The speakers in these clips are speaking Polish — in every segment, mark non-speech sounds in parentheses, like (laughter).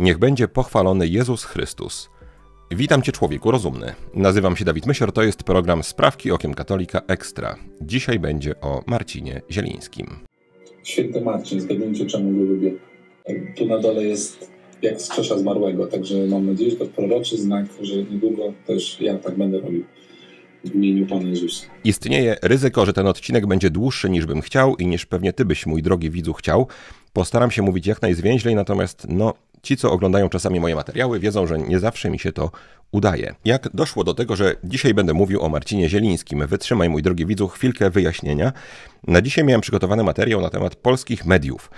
Niech będzie pochwalony Jezus Chrystus. Witam Cię człowieku rozumny. Nazywam się Dawid Mysior, to jest program Sprawki Okiem Katolika Ekstra. Dzisiaj będzie o Marcinie Zielińskim. Święty Marcin, zgadnijcie czemu go lubię. Tu na dole jest jak z krzesza zmarłego, także mam nadzieję, że to proroczy znak, że niedługo też ja tak będę robił w imieniu Pana Jezusa. Istnieje ryzyko, że ten odcinek będzie dłuższy niż bym chciał i niż pewnie Ty byś, mój drogi widzu, chciał. Postaram się mówić jak najzwięźlej, natomiast no, ci, co oglądają czasami moje materiały, wiedzą, że nie zawsze mi się to udaje. Jak doszło do tego, że dzisiaj będę mówił o Marcinie Zielińskim? Wytrzymaj, mój drogi widzu, chwilkę wyjaśnienia. Na dzisiaj miałem przygotowany materiał na temat polskich mediów.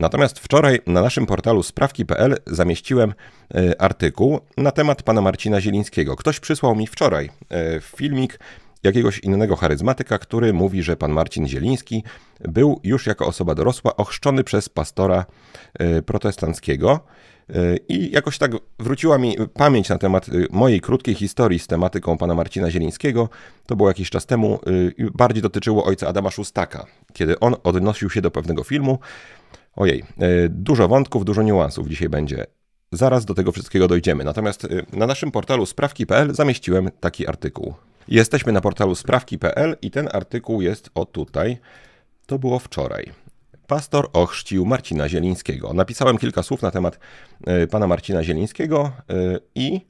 Natomiast wczoraj na naszym portalu sprawki.pl zamieściłem e, artykuł na temat pana Marcina Zielińskiego. Ktoś przysłał mi wczoraj e, filmik jakiegoś innego charyzmatyka, który mówi, że pan Marcin Zieliński był już jako osoba dorosła ochrzczony przez pastora e, protestanckiego. I jakoś tak wróciła mi pamięć na temat mojej krótkiej historii z tematyką pana Marcina Zielińskiego. To było jakiś czas temu, bardziej dotyczyło ojca Adama Szustaka, kiedy on odnosił się do pewnego filmu, Ojej, e, dużo wątków, dużo niuansów dzisiaj będzie. Zaraz do tego wszystkiego dojdziemy. Natomiast e, na naszym portalu sprawki.pl zamieściłem taki artykuł. Jesteśmy na portalu sprawki.pl i ten artykuł jest o tutaj. To było wczoraj. Pastor ochrzcił Marcina Zielińskiego. Napisałem kilka słów na temat e, pana Marcina Zielińskiego i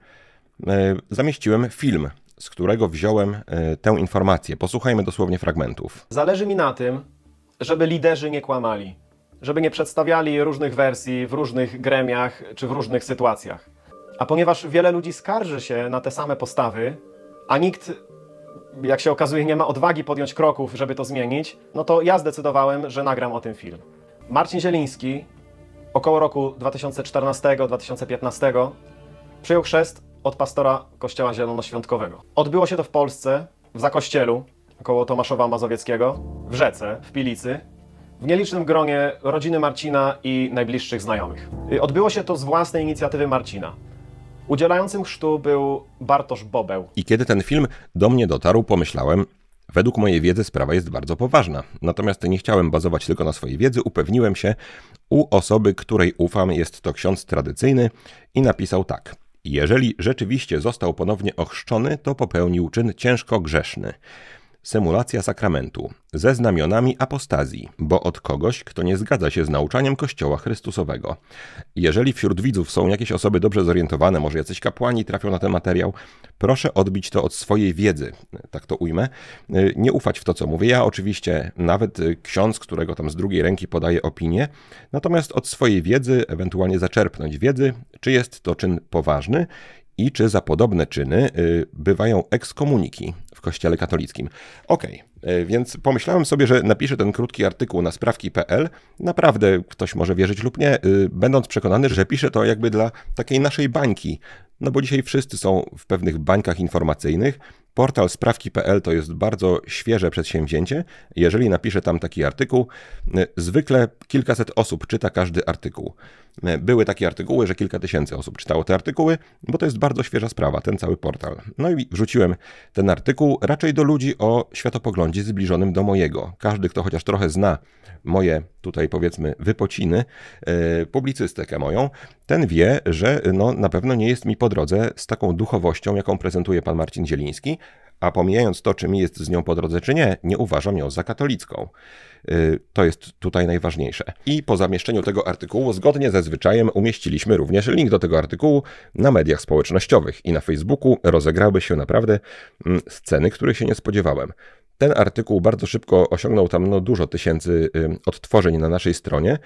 zamieściłem film, z którego wziąłem tę informację. Posłuchajmy dosłownie fragmentów. Zależy mi na tym, żeby liderzy nie kłamali żeby nie przedstawiali różnych wersji w różnych gremiach czy w różnych sytuacjach. A ponieważ wiele ludzi skarży się na te same postawy, a nikt, jak się okazuje, nie ma odwagi podjąć kroków, żeby to zmienić, no to ja zdecydowałem, że nagram o tym film. Marcin Zieliński około roku 2014-2015 przyjął chrzest od pastora Kościoła Zielonoświątkowego. Odbyło się to w Polsce, w Zakościelu, koło Tomaszowa Mazowieckiego, w Rzece, w Pilicy, w nielicznym gronie rodziny Marcina i najbliższych znajomych. Odbyło się to z własnej inicjatywy Marcina. Udzielającym chrztu był Bartosz Bobeł. I kiedy ten film do mnie dotarł, pomyślałem, według mojej wiedzy sprawa jest bardzo poważna. Natomiast nie chciałem bazować tylko na swojej wiedzy, upewniłem się u osoby, której ufam, jest to ksiądz tradycyjny i napisał tak. Jeżeli rzeczywiście został ponownie ochrzczony, to popełnił czyn ciężko grzeszny. Symulacja sakramentu ze znamionami apostazji, bo od kogoś, kto nie zgadza się z nauczaniem Kościoła Chrystusowego. Jeżeli wśród widzów są jakieś osoby dobrze zorientowane, może jacyś kapłani trafią na ten materiał, proszę odbić to od swojej wiedzy, tak to ujmę. Nie ufać w to, co mówię. Ja oczywiście, nawet y, ksiądz, którego tam z drugiej ręki podaje opinię, natomiast od swojej wiedzy, ewentualnie zaczerpnąć wiedzy, czy jest to czyn poważny i czy za podobne czyny y, bywają ekskomuniki, Kościele Katolickim. Okej, okay. E, więc pomyślałem sobie, że napiszę ten krótki artykuł na sprawki.pl. Naprawdę ktoś może wierzyć lub nie, y, będąc przekonany, że piszę to jakby dla takiej naszej bańki no bo dzisiaj wszyscy są w pewnych bańkach informacyjnych. Portal sprawki.pl to jest bardzo świeże przedsięwzięcie. Jeżeli napiszę tam taki artykuł, y, zwykle kilkaset osób czyta każdy artykuł. Y, były takie artykuły, że kilka tysięcy osób czytało te artykuły, bo to jest bardzo świeża sprawa, ten cały portal. No i wrzuciłem ten artykuł raczej do ludzi o światopoglądzie zbliżonym do mojego. Każdy, kto chociaż trochę zna moje tutaj powiedzmy wypociny, e, publicystykę moją, ten wie, że no, na pewno nie jest mi po drodze z taką duchowością, jaką prezentuje pan Marcin Zieliński, a pomijając to, czy mi jest z nią po drodze, czy nie, nie uważam ją za katolicką. E, to jest tutaj najważniejsze. I po zamieszczeniu tego artykułu, zgodnie ze zwyczajem, umieściliśmy również link do tego artykułu na mediach społecznościowych i na Facebooku rozegrały się naprawdę mm, sceny, których się nie spodziewałem. Ten artykuł bardzo szybko osiągnął tam no, dużo tysięcy odtworzeń na naszej stronie,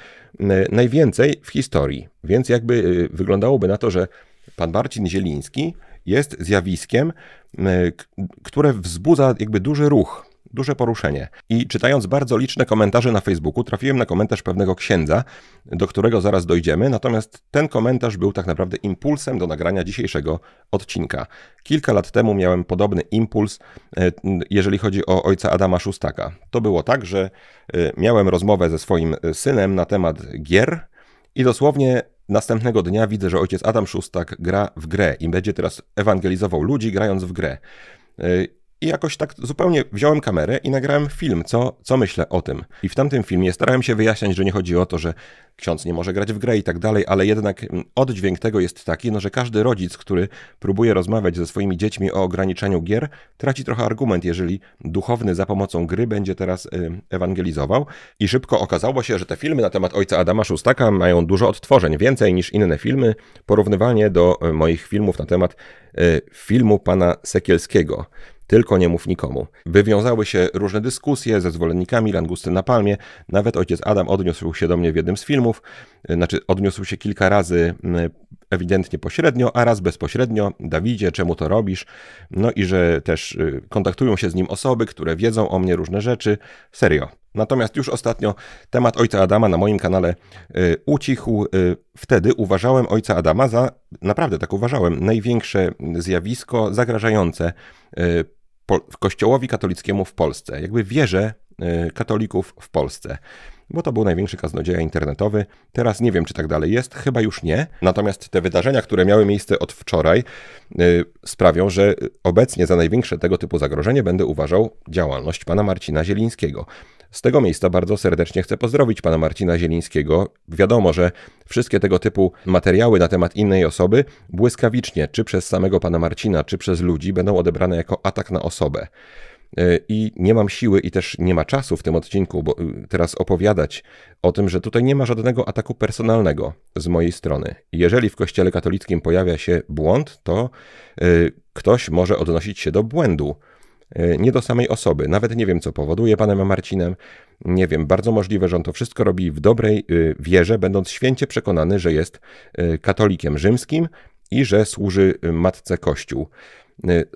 najwięcej w historii, więc jakby y, wyglądałoby na to, że pan Marcin Zieliński jest zjawiskiem, y, które wzbudza jakby duży ruch duże poruszenie. I czytając bardzo liczne komentarze na Facebooku, trafiłem na komentarz pewnego księdza, do którego zaraz dojdziemy, natomiast ten komentarz był tak naprawdę impulsem do nagrania dzisiejszego odcinka. Kilka lat temu miałem podobny impuls, e, jeżeli chodzi o ojca Adama Szustaka. To było tak, że e, miałem rozmowę ze swoim e, synem na temat gier i dosłownie Następnego dnia widzę, że ojciec Adam Szustak gra w grę i będzie teraz ewangelizował ludzi grając w grę. I jakoś tak zupełnie wziąłem kamerę i nagrałem film, co, co myślę o tym. I w tamtym filmie starałem się wyjaśniać, że nie chodzi o to, że ksiądz nie może grać w grę i tak dalej, ale jednak mm, oddźwięk tego jest taki, no, że każdy rodzic, który próbuje rozmawiać ze swoimi dziećmi o ograniczaniu gier, traci trochę argument, jeżeli duchowny za pomocą gry będzie teraz y, ewangelizował. I szybko okazało się, że te filmy na temat ojca Adama Szóstaka mają dużo odtworzeń, więcej niż inne filmy, porównywalnie do y, moich filmów na temat y, filmu pana Sekielskiego. Tylko nie mów nikomu. Wywiązały się różne dyskusje ze zwolennikami Langusty na Palmie. Nawet ojciec Adam odniósł się do mnie w jednym z filmów. Znaczy, odniósł się kilka razy mm, ewidentnie pośrednio, a raz bezpośrednio. Dawidzie, czemu to robisz? No i że też y, kontaktują się z nim osoby, które wiedzą o mnie różne rzeczy. Serio. Natomiast już ostatnio temat ojca Adama na moim kanale y, ucichł. Y, wtedy uważałem ojca Adama za, naprawdę tak uważałem, największe zjawisko zagrażające y, Kościołowi katolickiemu w Polsce, jakby wierze y, katolików w Polsce. Bo to był największy kaznodzieja internetowy. Teraz nie wiem, czy tak dalej jest, chyba już nie. Natomiast te wydarzenia, które miały miejsce od wczoraj, y, sprawią, że obecnie za największe tego typu zagrożenie będę uważał działalność pana Marcina Zielińskiego. Z tego miejsca bardzo serdecznie chcę pozdrowić pana Marcina Zielińskiego. Wiadomo, że wszystkie tego typu materiały na temat innej osoby błyskawicznie, czy przez samego pana Marcina, czy przez ludzi, będą odebrane jako atak na osobę e, i nie mam siły i też nie ma czasu w tym odcinku, bo y, teraz opowiadać o tym, że tutaj nie ma żadnego ataku personalnego z mojej strony. Jeżeli w Kościele katolickim pojawia się błąd, to y, ktoś może odnosić się do błędu. E, nie do samej osoby. Nawet nie wiem, co powoduje panem Marcinem. Nie wiem, bardzo możliwe, że on to wszystko robi w dobrej y, wierze, będąc święcie przekonany, że jest y, katolikiem rzymskim i że służy y, matce Kościół.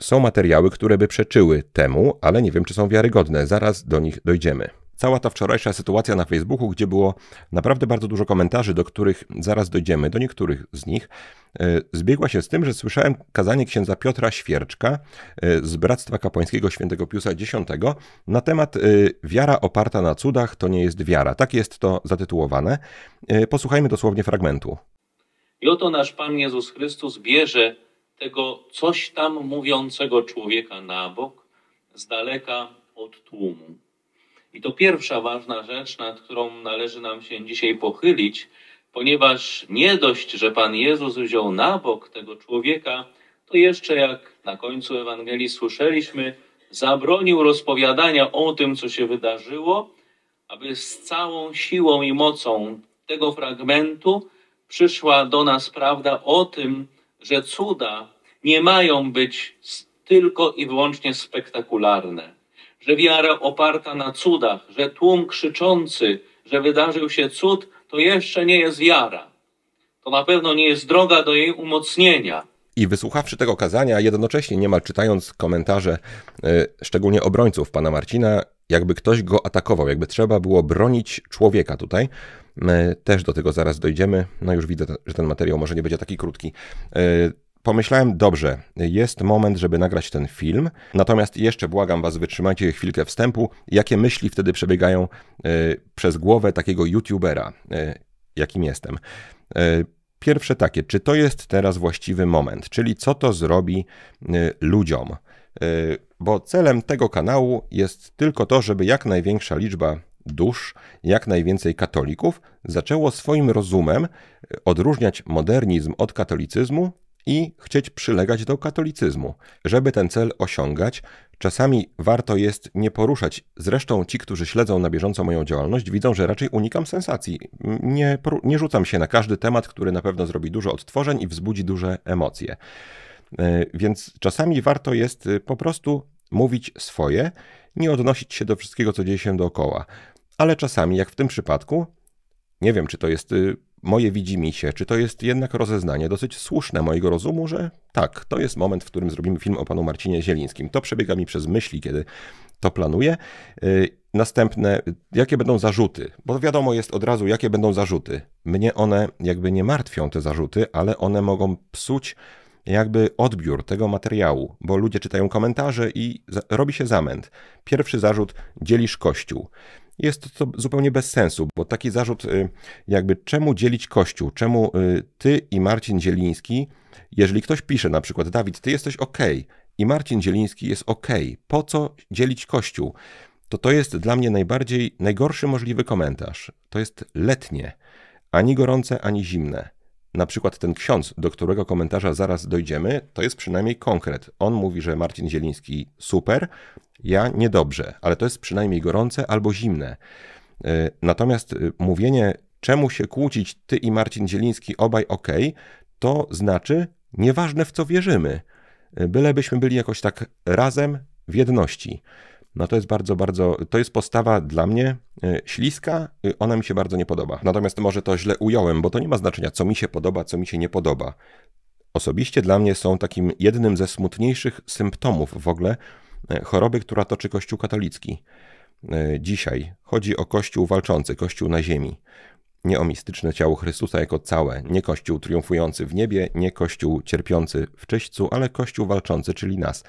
Są materiały, które by przeczyły temu, ale nie wiem, czy są wiarygodne. Zaraz do nich dojdziemy cała ta wczorajsza sytuacja na Facebooku, gdzie było naprawdę bardzo dużo komentarzy, do których zaraz dojdziemy, do niektórych z nich, e, zbiegła się z tym, że słyszałem kazanie księdza Piotra Świerczka e, z Bractwa Kapłańskiego Świętego Piusa X na temat e, wiara oparta na cudach to nie jest wiara. Tak jest to zatytułowane. Posłuchajmy dosłownie fragmentu. I oto nasz Pan Jezus Chrystus bierze tego coś tam mówiącego człowieka na bok, z daleka od tłumu i to pierwsza ważna rzecz, nad którą należy nam się dzisiaj pochylić, ponieważ nie dość, że Pan Jezus wziął na bok tego człowieka, to jeszcze jak na końcu Ewangelii słyszeliśmy, zabronił rozpowiadania o tym, co się wydarzyło, aby z całą siłą i mocą tego fragmentu przyszła do nas prawda o tym, że cuda nie mają być tylko i wyłącznie spektakularne że wiara oparta na cudach, że tłum krzyczący, że wydarzył się cud, to jeszcze nie jest wiara. To na pewno nie jest droga do jej umocnienia. I wysłuchawszy tego kazania, jednocześnie niemal czytając komentarze, yy, szczególnie obrońców pana Marcina, jakby ktoś go atakował, jakby trzeba było bronić człowieka tutaj. My e, też do tego zaraz dojdziemy. No już widzę, że ten materiał może nie będzie taki krótki. E, Pomyślałem, dobrze, jest moment, żeby nagrać ten film, natomiast jeszcze błagam Was, wytrzymajcie chwilkę wstępu, jakie myśli wtedy przebiegają y, przez głowę takiego youtubera, y, jakim jestem. Y, pierwsze takie, czy to jest teraz właściwy moment, czyli co to zrobi ludziom, bo celem tego kanału jest tylko to, żeby jak największa liczba dusz, jak najwięcej katolików zaczęło swoim rozumem odróżniać modernizm od katolicyzmu i chcieć przylegać do katolicyzmu. Żeby ten cel osiągać, czasami warto jest nie poruszać. Zresztą ci, którzy śledzą na bieżąco moją działalność, widzą, że raczej unikam sensacji. Nie, nie rzucam się na każdy temat, który na pewno zrobi dużo odtworzeń i wzbudzi duże emocje. E, więc czasami warto jest y, po prostu mówić swoje, nie odnosić się do wszystkiego, co dzieje się dookoła. Ale czasami, jak w tym przypadku, nie wiem, czy to jest y, moje widzi mi się, czy to jest jednak rozeznanie dosyć słuszne mojego rozumu, że tak, to jest moment, w którym zrobimy film o panu Marcinie Zielińskim. To przebiega mi przez myśli, kiedy to planuję. Y, następne, jakie będą zarzuty? Bo wiadomo jest od razu, jakie będą zarzuty. Mnie one jakby nie martwią, te zarzuty, ale one mogą psuć jakby odbiór tego materiału, bo ludzie czytają komentarze i robi się zamęt. Pierwszy zarzut dzielisz kościół jest to zupełnie bez sensu, bo taki zarzut, y, jakby czemu dzielić Kościół, czemu y, ty i Marcin Zieliński, jeżeli ktoś pisze na przykład, Dawid, ty jesteś ok i Marcin Zieliński jest ok, po co dzielić Kościół? To to jest dla mnie najbardziej, najgorszy możliwy komentarz. To jest letnie, ani gorące, ani zimne. Na przykład ten ksiądz, do którego komentarza zaraz dojdziemy, to jest przynajmniej konkret. On mówi, że Marcin Zieliński super, ja niedobrze, ale to jest przynajmniej gorące albo zimne. E, natomiast e, mówienie, czemu się kłócić, ty i Marcin Zieliński, obaj ok, to znaczy, nieważne w co wierzymy, e, bylebyśmy byli jakoś tak razem w jedności. No to jest bardzo, bardzo, to jest postawa dla mnie śliska, ona mi się bardzo nie podoba. Natomiast może to źle ująłem, bo to nie ma znaczenia, co mi się podoba, co mi się nie podoba. Osobiście dla mnie są takim jednym ze smutniejszych symptomów w ogóle E, choroby, która toczy Kościół katolicki. E, dzisiaj chodzi o Kościół walczący, Kościół na ziemi. Nie o mistyczne ciało Chrystusa jako całe, nie Kościół triumfujący w niebie, nie Kościół cierpiący w czyśćcu, ale Kościół walczący, czyli nas.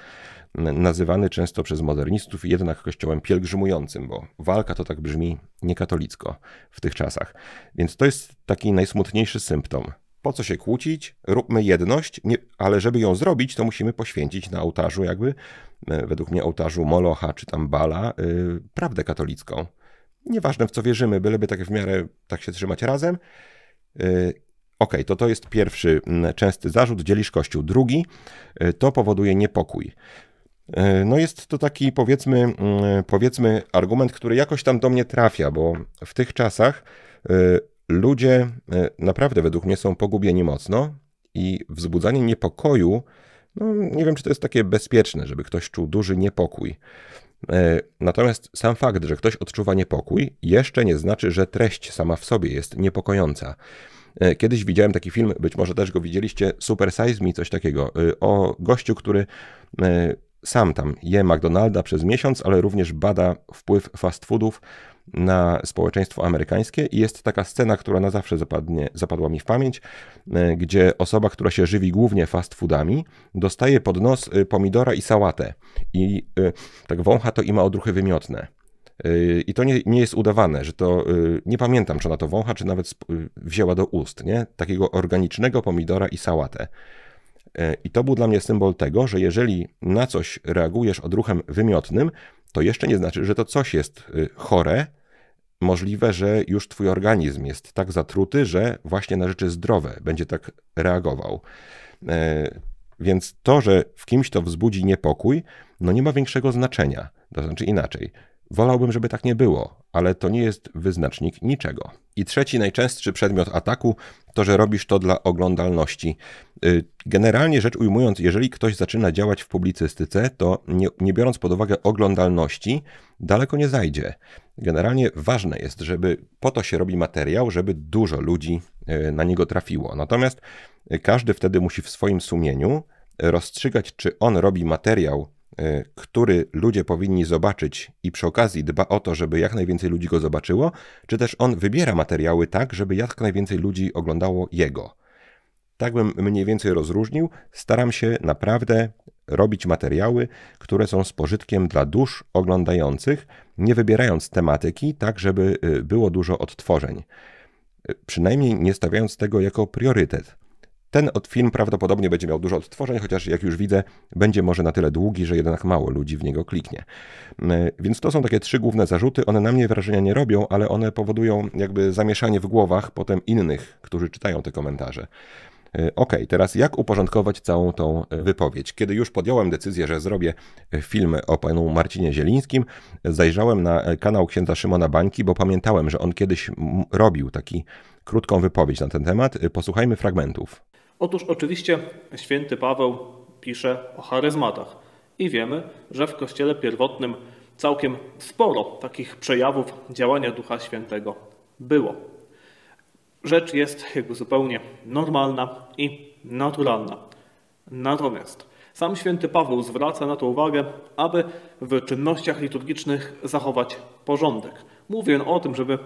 Nazywany często przez modernistów jednak Kościołem pielgrzymującym, bo walka to tak brzmi niekatolicko w tych czasach. Więc to jest taki najsmutniejszy symptom po co się kłócić, róbmy jedność, nie, ale żeby ją zrobić, to musimy poświęcić na ołtarzu, jakby e, według mnie ołtarzu Molocha czy tam Bala, e, prawdę katolicką. Nieważne w co wierzymy, byleby tak w miarę tak się trzymać razem. E, okej, OK, to to jest pierwszy mm, częsty zarzut, dzielisz kościół. Drugi, to powoduje niepokój. No jest to taki powiedzmy, mm, powiedzmy argument, który jakoś tam do mnie trafia, bo w tych czasach ludzie e, naprawdę według mnie są pogubieni mocno i wzbudzanie niepokoju, no nie wiem, czy to jest takie bezpieczne, żeby ktoś czuł duży niepokój. E, natomiast sam fakt, że ktoś odczuwa niepokój, jeszcze nie znaczy, że treść sama w sobie jest niepokojąca. E, kiedyś widziałem taki film, być może też go widzieliście, Super Size Me, coś takiego, o gościu, który sam tam je McDonalda przez miesiąc, ale również bada wpływ fast foodów na społeczeństwo amerykańskie i jest taka scena, która na zawsze zapadnie, zapadła mi w pamięć, e, gdzie osoba, która się żywi głównie fast foodami, dostaje pod nos y, pomidora i sałatę i y, tak wącha to i ma odruchy wymiotne. Y, I to nie, nie jest udawane, że to nie pamiętam, czy ona to wącha, czy nawet wzięła do ust, nie? Takiego organicznego pomidora i sałatę. E, I to był dla mnie symbol tego, że jeżeli na coś reagujesz odruchem wymiotnym, to jeszcze nie znaczy, że to coś jest chore, Możliwe, że już twój organizm jest tak zatruty, że właśnie na rzeczy zdrowe będzie tak reagował. E, więc to, że w kimś to wzbudzi niepokój, no nie ma większego znaczenia. To znaczy inaczej. Wolałbym, żeby tak nie było, ale to nie jest wyznacznik niczego. I trzeci najczęstszy przedmiot ataku to, że robisz to dla oglądalności. Y, generalnie rzecz ujmując, jeżeli ktoś zaczyna działać w publicystyce, to nie, nie biorąc pod uwagę oglądalności, daleko nie zajdzie. Generalnie ważne jest, żeby po to się robi materiał, żeby dużo ludzi y, na niego trafiło. Natomiast y, każdy wtedy musi w swoim sumieniu rozstrzygać, czy on robi materiał E, który ludzie powinni zobaczyć i przy okazji dba o to, żeby jak najwięcej ludzi go zobaczyło, czy też on wybiera materiały tak, żeby jak najwięcej ludzi oglądało jego. Tak bym mniej więcej rozróżnił. Staram się naprawdę robić materiały, które są z pożytkiem dla dusz oglądających, nie wybierając tematyki, tak żeby e, było dużo odtworzeń. E, przynajmniej nie stawiając tego jako priorytet. Ten film prawdopodobnie będzie miał dużo odtworzeń, chociaż jak już widzę, będzie może na tyle długi, że jednak mało ludzi w niego kliknie. Mm, więc to są takie trzy główne zarzuty. One na mnie wrażenia nie robią, ale one powodują jakby zamieszanie w głowach potem innych, którzy czytają te komentarze. E, ok, teraz jak uporządkować całą tą e, wypowiedź? Kiedy już podjąłem decyzję, że zrobię e, film o panu Marcinie Zielińskim, zajrzałem na kanał księdza Szymona Bańki, bo pamiętałem, że on kiedyś robił taki krótką wypowiedź na ten temat. Posłuchajmy fragmentów. Otóż oczywiście święty Paweł pisze o charyzmatach i wiemy, że w kościele pierwotnym całkiem sporo takich przejawów działania Ducha Świętego było. Rzecz jest jakby zupełnie normalna i naturalna. Natomiast sam święty Paweł zwraca na to uwagę, aby w czynnościach liturgicznych zachować porządek. Mówię on o tym, żeby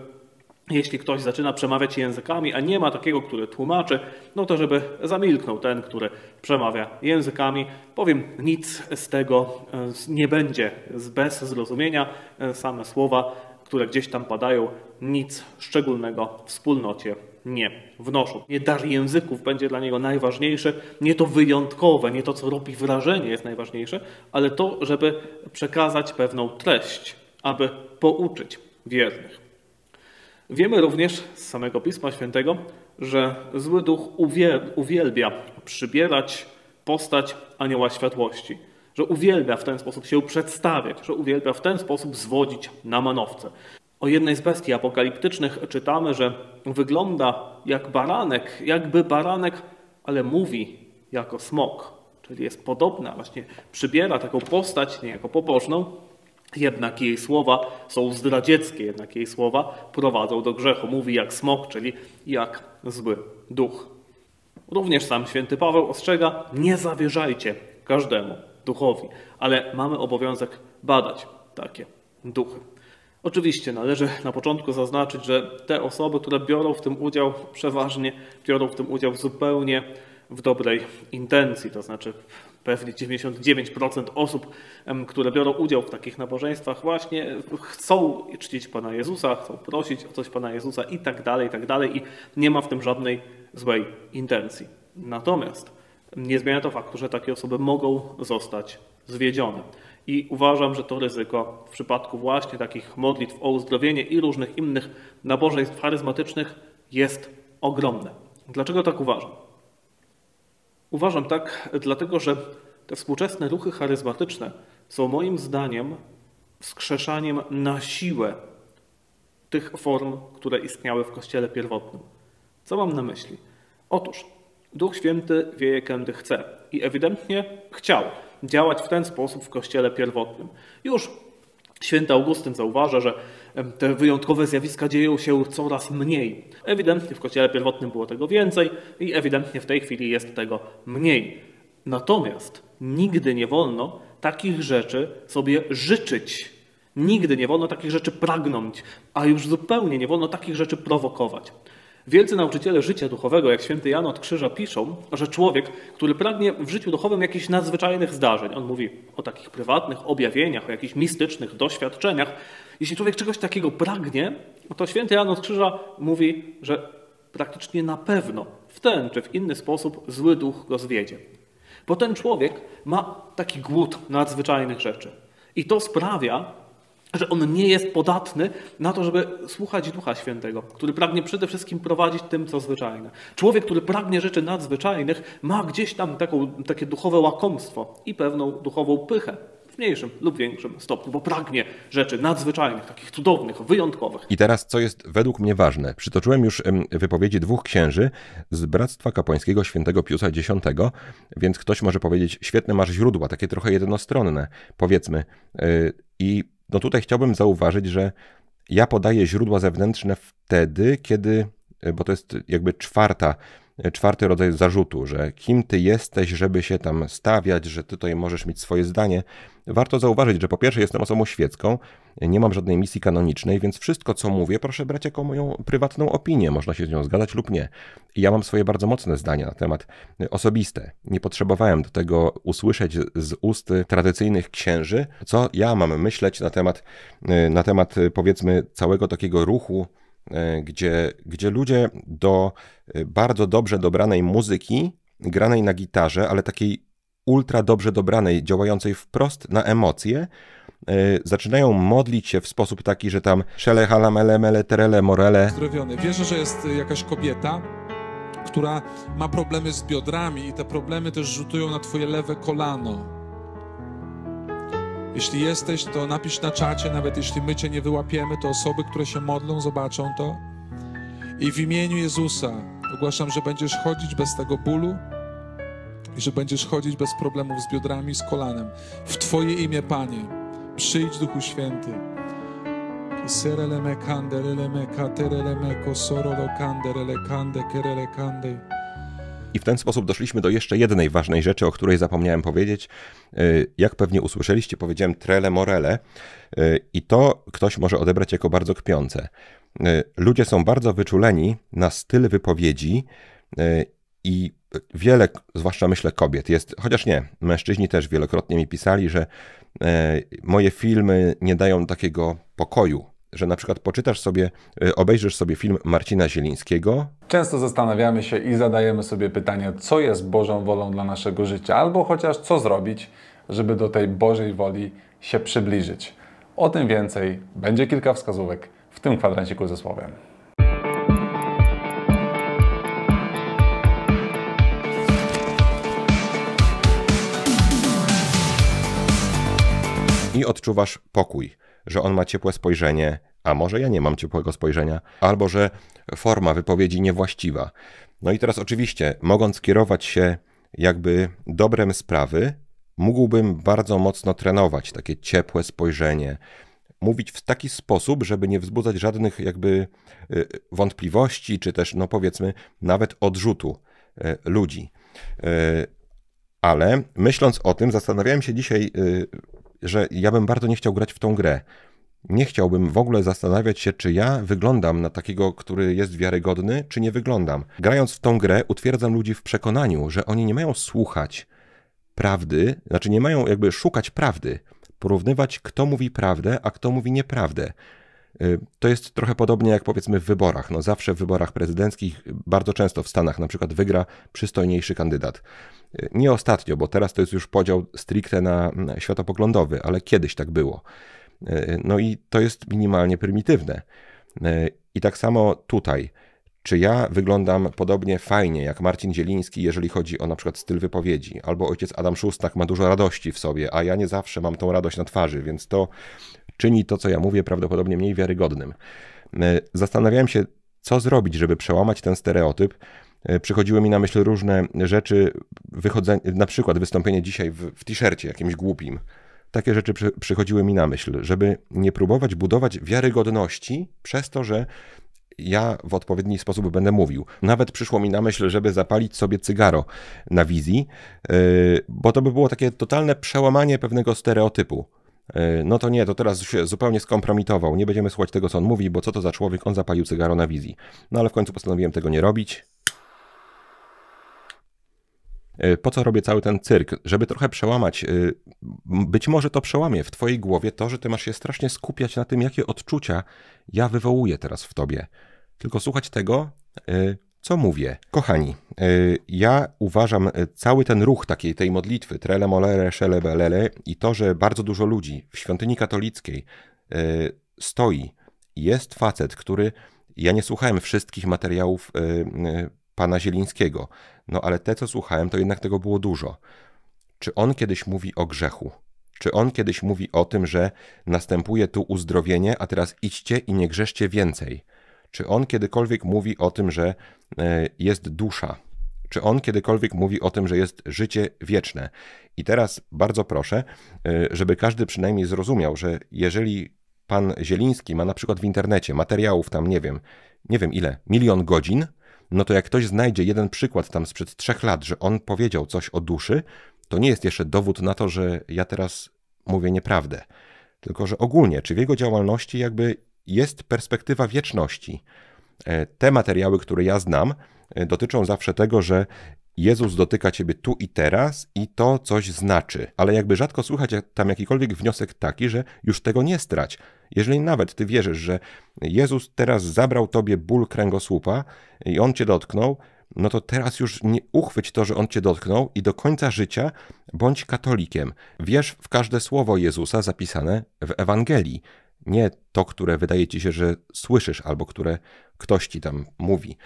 jeśli ktoś zaczyna przemawiać językami, a nie ma takiego, który tłumaczy, no to żeby zamilknął ten, który przemawia językami. Powiem, nic z tego e, nie będzie bez zrozumienia. E, same słowa, które gdzieś tam padają, nic szczególnego wspólnocie nie wnoszą. Nie dar języków będzie dla niego najważniejszy, nie to wyjątkowe, nie to, co robi wrażenie jest najważniejsze, ale to, żeby przekazać pewną treść, aby pouczyć wiernych. Wiemy również z samego Pisma Świętego, że zły duch uwielbia przybierać postać anioła światłości, że uwielbia w ten sposób się przedstawiać, że uwielbia w ten sposób zwodzić na manowce. O jednej z bestii apokaliptycznych czytamy, że wygląda jak baranek, jakby baranek, ale mówi jako smok, czyli jest podobna, właśnie przybiera taką postać niejako pobożną, jednak jej słowa są zdradzieckie, jednak jej słowa prowadzą do grzechu. Mówi jak smok, czyli jak zły duch. Również sam święty Paweł ostrzega: nie zawierzajcie każdemu duchowi, ale mamy obowiązek badać takie duchy. Oczywiście należy na początku zaznaczyć, że te osoby, które biorą w tym udział, przeważnie biorą w tym udział zupełnie w dobrej intencji, to znaczy pewnie 99% osób, które biorą udział w takich nabożeństwach, właśnie chcą czcić Pana Jezusa, chcą prosić o coś Pana Jezusa i tak dalej, i tak dalej, i nie ma w tym żadnej złej intencji. Natomiast nie zmienia to faktu, że takie osoby mogą zostać zwiedzione. I uważam, że to ryzyko w przypadku właśnie takich modlitw o uzdrowienie i różnych innych nabożeństw charyzmatycznych jest ogromne. Dlaczego tak uważam? Uważam tak, dlatego że te współczesne ruchy charyzmatyczne są moim zdaniem wskrzeszaniem na siłę tych form, które istniały w Kościele pierwotnym. Co mam na myśli? Otóż Duch Święty wieje kędy chce i ewidentnie chciał działać w ten sposób w Kościele pierwotnym. Już Święty Augustyn zauważa, że te wyjątkowe zjawiska dzieją się coraz mniej. Ewidentnie w kościele pierwotnym było tego więcej i ewidentnie w tej chwili jest tego mniej. Natomiast nigdy nie wolno takich rzeczy sobie życzyć. Nigdy nie wolno takich rzeczy pragnąć, a już zupełnie nie wolno takich rzeczy prowokować. Wielcy nauczyciele życia duchowego, jak święty Jan od Krzyża, piszą, że człowiek, który pragnie w życiu duchowym jakichś nadzwyczajnych zdarzeń, on mówi o takich prywatnych objawieniach, o jakichś mistycznych doświadczeniach, jeśli człowiek czegoś takiego pragnie, to święty Jan od Krzyża mówi, że praktycznie na pewno w ten czy w inny sposób zły duch go zwiedzie. Bo ten człowiek ma taki głód nadzwyczajnych rzeczy. I to sprawia, że on nie jest podatny na to, żeby słuchać Ducha Świętego, który pragnie przede wszystkim prowadzić tym, co zwyczajne. Człowiek, który pragnie rzeczy nadzwyczajnych, ma gdzieś tam taką, takie duchowe łakomstwo i pewną duchową pychę. W mniejszym lub większym stopniu, bo pragnie rzeczy nadzwyczajnych, takich cudownych, wyjątkowych. I teraz, co jest według mnie ważne. Przytoczyłem już wypowiedzi dwóch księży z Bractwa Kapłańskiego Świętego Piusa X, więc ktoś może powiedzieć, świetne masz źródła, takie trochę jednostronne, powiedzmy. Y, I no tutaj chciałbym zauważyć, że ja podaję źródła zewnętrzne wtedy, kiedy, bo to jest jakby czwarta czwarty rodzaj zarzutu, że kim ty jesteś, żeby się tam stawiać, że ty tutaj możesz mieć swoje zdanie. Warto zauważyć, że po pierwsze jestem osobą świecką, nie mam żadnej misji kanonicznej, więc wszystko co mówię proszę brać jako moją prywatną opinię, można się z nią zgadzać lub nie. I ja mam swoje bardzo mocne zdania na temat osobiste. Nie potrzebowałem do tego usłyszeć z ust tradycyjnych księży, co ja mam myśleć na temat, na temat powiedzmy całego takiego ruchu E, gdzie, gdzie ludzie do e, bardzo dobrze dobranej muzyki, granej na gitarze, ale takiej ultra dobrze dobranej, działającej wprost na emocje, e, zaczynają modlić się w sposób taki, że tam szele, halamele, mele, terele, morele. Zdrowiony. Wierzę, że jest jakaś kobieta, która ma problemy z biodrami i te problemy też rzutują na twoje lewe kolano. Jeśli jesteś, to napisz na czacie, nawet jeśli my Cię nie wyłapiemy, to osoby, które się modlą, zobaczą to. I w imieniu Jezusa ogłaszam, że będziesz chodzić bez tego bólu i że będziesz chodzić bez problemów z biodrami i z kolanem. W Twoje imię, Panie, przyjdź Duchu Święty. Serele me kande, rele me katerele me kosorolo kande, kande, kerele kande. I w ten sposób doszliśmy do jeszcze jednej ważnej rzeczy, o której zapomniałem powiedzieć. Y, jak pewnie usłyszeliście, powiedziałem trele morele y, i to ktoś może odebrać jako bardzo kpiące. Y, ludzie są bardzo wyczuleni na styl wypowiedzi i wiele, zwłaszcza myślę kobiet, jest, chociaż nie, mężczyźni też wielokrotnie mi pisali, że moje filmy nie dają takiego pokoju że na przykład poczytasz sobie, y, obejrzysz sobie film Marcina Zielińskiego. Często zastanawiamy się i zadajemy sobie pytanie, co jest Bożą wolą dla naszego życia, albo chociaż co zrobić, żeby do tej Bożej woli się przybliżyć. O tym więcej będzie kilka wskazówek w tym kwadranciku ze słowem. I odczuwasz pokój że on ma ciepłe spojrzenie, a może ja nie mam ciepłego spojrzenia, albo że forma wypowiedzi niewłaściwa. No i teraz oczywiście, mogąc kierować się jakby dobrem sprawy, mógłbym bardzo mocno trenować takie ciepłe spojrzenie, mówić w taki sposób, żeby nie wzbudzać żadnych jakby y, wątpliwości, czy też, no powiedzmy, nawet odrzutu y, ludzi. Y, ale myśląc o tym, zastanawiałem się dzisiaj że ja bym bardzo nie chciał grać w tą grę. Nie chciałbym w ogóle zastanawiać się, czy ja wyglądam na takiego, który jest wiarygodny, czy nie wyglądam. Grając w tą grę, utwierdzam ludzi w przekonaniu, że oni nie mają słuchać prawdy, znaczy nie mają jakby szukać prawdy, porównywać, kto mówi prawdę, a kto mówi nieprawdę. Y, to jest trochę podobnie jak powiedzmy w wyborach. No zawsze w wyborach prezydenckich, bardzo często w Stanach na przykład wygra przystojniejszy kandydat. Y, nie ostatnio, bo teraz to jest już podział stricte na światopoglądowy, ale kiedyś tak było. Y, no i to jest minimalnie prymitywne. I tak samo tutaj czy ja wyglądam podobnie fajnie jak Marcin Zieliński, jeżeli chodzi o na przykład styl wypowiedzi, albo ojciec Adam Szustak ma dużo radości w sobie, a ja nie zawsze mam tą radość na twarzy, więc to czyni to, co ja mówię, prawdopodobnie mniej wiarygodnym. E, zastanawiałem się, co zrobić, żeby przełamać ten stereotyp. E, przychodziły mi na myśl różne rzeczy, na przykład wystąpienie dzisiaj w, w t-shircie jakimś głupim. Takie rzeczy przy, przychodziły mi na myśl, żeby nie próbować budować wiarygodności przez to, że ja w odpowiedni sposób będę mówił. Nawet przyszło mi na myśl, żeby zapalić sobie cygaro na wizji, y, bo to by było takie totalne przełamanie pewnego stereotypu. Y, no to nie, to teraz się zupełnie skompromitował. Nie będziemy słuchać tego, co on mówi, bo co to za człowiek, on zapalił cygaro na wizji. No ale w końcu postanowiłem tego nie robić. E, po co robię cały ten cyrk? Żeby trochę przełamać, e, być może to przełamie w twojej głowie to, że ty masz się strasznie skupiać na tym, jakie odczucia ja wywołuję teraz w tobie. Tylko słuchać tego, e, co mówię. Kochani, ja uważam cały ten ruch takiej tej modlitwy, trele molere, szele belele i to, że bardzo dużo ludzi w świątyni katolickiej stoi, jest facet, który ja nie słuchałem wszystkich materiałów pana Zielińskiego. No ale te, co słuchałem, to jednak tego było dużo. Czy on kiedyś mówi o grzechu? Czy on kiedyś mówi o tym, że następuje tu uzdrowienie, a teraz idźcie i nie grzeszcie więcej? Czy on kiedykolwiek mówi o tym, że e, jest dusza? Czy on kiedykolwiek mówi o tym, że jest życie wieczne? I teraz bardzo proszę, e, żeby każdy przynajmniej zrozumiał, że jeżeli pan Zieliński ma na przykład w internecie materiałów tam, nie wiem, nie wiem ile, milion godzin, no to jak ktoś znajdzie jeden przykład tam sprzed trzech lat, że on powiedział coś o duszy, to nie jest jeszcze dowód na to, że ja teraz mówię nieprawdę. Tylko, że ogólnie, czy w jego działalności jakby jest perspektywa wieczności. E, te materiały, które ja znam, e, dotyczą zawsze tego, że Jezus dotyka ciebie tu i teraz i to coś znaczy, ale jakby rzadko słychać tam jakikolwiek wniosek taki, że już tego nie strać, jeżeli nawet ty wierzysz, że Jezus teraz zabrał tobie ból kręgosłupa i on cię dotknął, no to teraz już nie uchwyć to, że on cię dotknął i do końca życia bądź katolikiem. Wierz w każde słowo Jezusa zapisane w Ewangelii. Nie to, które wydaje ci się, że słyszysz, albo które ktoś ci tam mówi,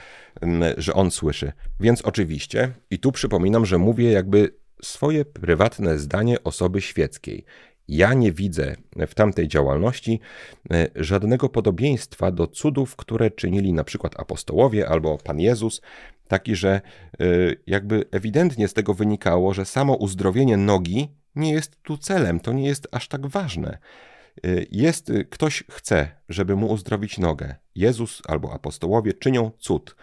mm, że on słyszy. Więc oczywiście, i tu przypominam, że mówię jakby swoje prywatne zdanie osoby świeckiej. Ja nie widzę w tamtej działalności e, żadnego podobieństwa do cudów, które czynili na przykład apostołowie albo Pan Jezus, taki, że e, jakby ewidentnie z tego wynikało, że samo uzdrowienie nogi nie jest tu celem, to nie jest aż tak ważne. E, jest, ktoś chce, żeby mu uzdrowić nogę. Jezus albo apostołowie czynią cud.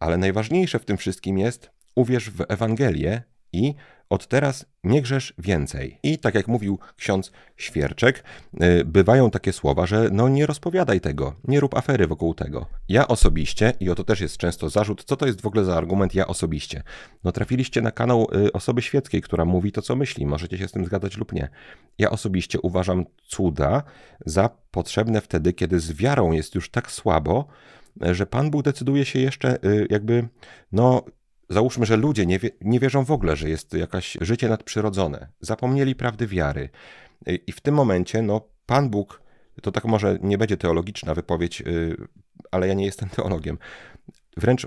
Ale najważniejsze w tym wszystkim jest uwierz w Ewangelię i od teraz nie grzesz więcej. I tak jak mówił ksiądz Świerczek, y, bywają takie słowa, że no nie rozpowiadaj tego, nie rób afery wokół tego. Ja osobiście, i oto też jest często zarzut, co to jest w ogóle za argument ja osobiście? No trafiliście na kanał y, osoby świeckiej, która mówi to, co myśli, możecie się z tym zgadzać lub nie. Ja osobiście uważam cuda za potrzebne wtedy, kiedy z wiarą jest już tak słabo, że Pan Bóg decyduje się jeszcze y, jakby no Załóżmy, że ludzie nie, wie, nie wierzą w ogóle, że jest jakaś życie nadprzyrodzone. Zapomnieli prawdy wiary. I w tym momencie, no, Pan Bóg, to tak może nie będzie teologiczna wypowiedź, y, ale ja nie jestem (laughs) teologiem. Wręcz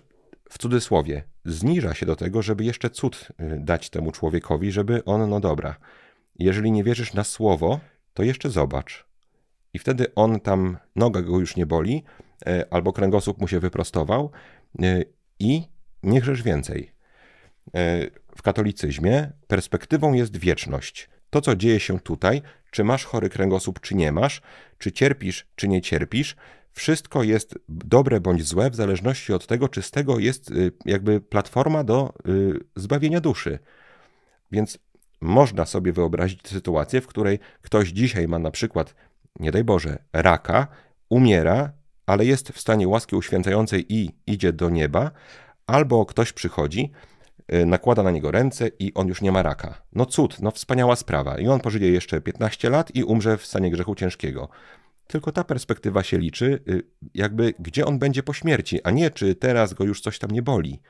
w cudzysłowie zniża się do tego, żeby jeszcze cud y, dać temu człowiekowi, żeby on, no dobra, jeżeli nie wierzysz na słowo, to jeszcze zobacz. I wtedy on tam, noga go już nie boli, y, albo kręgosłup mu się wyprostował i nie grzesz więcej. E, w katolicyzmie perspektywą jest wieczność. To, co dzieje się tutaj, czy masz chory kręgosłup, czy nie masz, czy cierpisz, czy nie cierpisz, wszystko jest dobre bądź złe w zależności od tego, czy z tego jest y, jakby platforma do y, zbawienia duszy. Więc można sobie wyobrazić sytuację, w której ktoś dzisiaj ma na przykład, nie daj Boże, raka, umiera, ale jest w stanie łaski uświęcającej i idzie do nieba, albo ktoś przychodzi, y, nakłada na niego ręce i on już nie ma raka. No cud, no wspaniała sprawa. I on pożyje jeszcze 15 lat i umrze w stanie grzechu ciężkiego. Tylko ta perspektywa się liczy, y, jakby gdzie on będzie po śmierci, a nie czy teraz go już coś tam nie boli.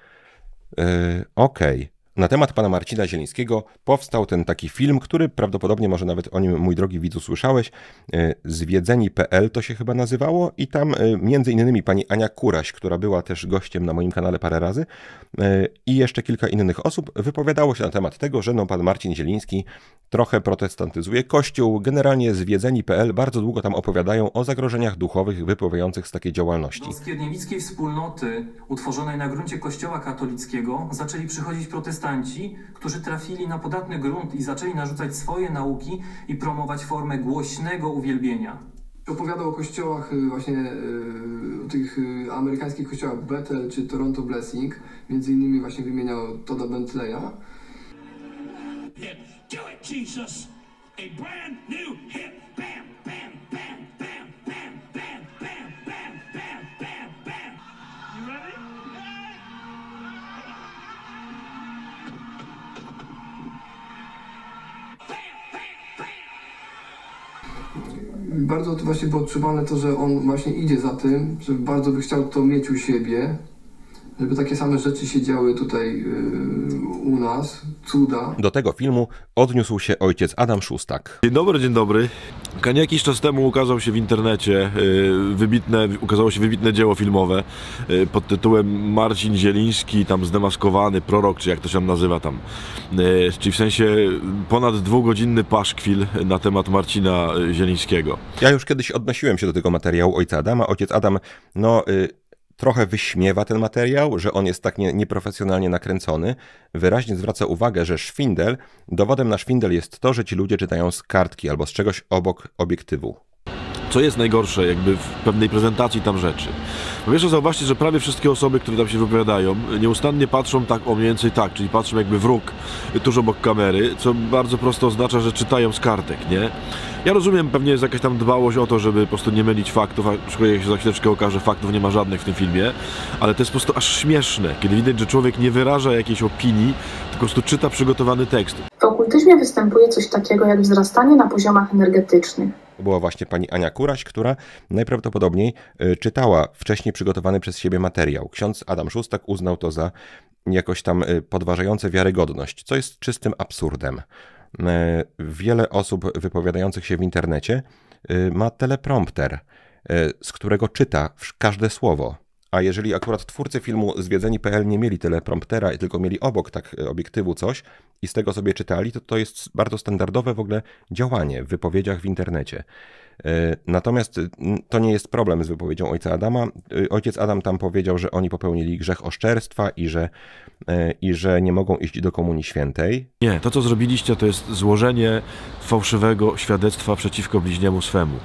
Yy, Okej, okay na temat pana Marcina Zielińskiego powstał ten taki film, który prawdopodobnie może nawet o nim, mój drogi widzu, słyszałeś. E, zwiedzeni.pl to się chyba nazywało i tam e, między innymi pani Ania Kuraś, która była też gościem na moim kanale parę razy e, i jeszcze kilka innych osób wypowiadało się na temat tego, że no pan Marcin Zieliński trochę protestantyzuje kościół. Generalnie zwiedzeni.pl bardzo długo tam opowiadają o zagrożeniach duchowych wypływających z takiej działalności. Do skierniewickiej wspólnoty utworzonej na gruncie kościoła katolickiego zaczęli przychodzić protestanci protestanci, którzy trafili na podatny grunt i zaczęli narzucać swoje nauki i promować formę głośnego uwielbienia. Opowiadał o kościołach y, właśnie y, tych y, amerykańskich kościołach Bethel czy Toronto Blessing, między innymi właśnie wymieniał Toda Bentleya. do it, Jesus! A brand new hit, bam, bam, bam! bardzo to właśnie było odczuwane to, że on właśnie idzie za tym, że bardzo by chciał to mieć u siebie, żeby takie same rzeczy się działy tutaj yy, u nas. Cuda. Do tego filmu odniósł się ojciec Adam Szustak. Dzień dobry, dzień dobry. Jakiś czas temu ukazał się w internecie yy, wybitne, ukazało się wybitne dzieło filmowe yy, pod tytułem Marcin Zieliński, tam zdemaskowany prorok, czy jak to się nazywa tam. Yy, czyli w sensie ponad dwugodzinny paszkwil na temat Marcina yy, Zielińskiego. Ja już kiedyś odnosiłem się do tego materiału ojca Adama. Ojciec Adam, no yy, trochę wyśmiewa ten materiał, że on jest tak nie, nieprofesjonalnie nakręcony. Wyraźnie zwraca uwagę, że szwindel, dowodem na szwindel jest to, że ci ludzie czytają z kartki albo z czegoś obok obiektywu co jest najgorsze jakby w pewnej prezentacji tam rzeczy. Po pierwsze zauważcie, że prawie wszystkie osoby, które tam się wypowiadają, nieustannie patrzą tak o mniej więcej tak, czyli patrzą jakby wróg tuż obok kamery, co bardzo prosto oznacza, że czytają z kartek, nie? Ja rozumiem, pewnie jest jakaś tam dbałość o to, żeby po prostu nie mylić faktów, aczkolwiek jak się za chwileczkę okaże, faktów nie ma żadnych w tym filmie, ale to jest po prostu aż śmieszne, kiedy widać, że człowiek nie wyraża jakiejś opinii, tylko po prostu czyta przygotowany tekst. W okultyzmie występuje coś takiego jak wzrastanie na poziomach energetycznych. To była właśnie pani Ania Kuraś, która najprawdopodobniej e, czytała wcześniej przygotowany przez siebie materiał. Ksiądz Adam Szóstak uznał to za jakoś tam e, podważające wiarygodność, co jest czystym absurdem. E, wiele osób wypowiadających się w internecie ma teleprompter, z którego czyta każde słowo. A jeżeli akurat twórcy filmu Zwiedzeni.pl nie mieli telepromptera tylko mieli obok tak obiektywu coś, i z tego sobie czytali, to to jest bardzo standardowe w ogóle działanie w wypowiedziach w internecie. E, natomiast y, to nie jest problem z wypowiedzią ojca Adama. Y, ojciec Adam tam powiedział, że oni popełnili grzech oszczerstwa i że, e, i że nie mogą iść do Komunii Świętej. Nie, to co zrobiliście to jest złożenie fałszywego świadectwa przeciwko bliźniemu swemu.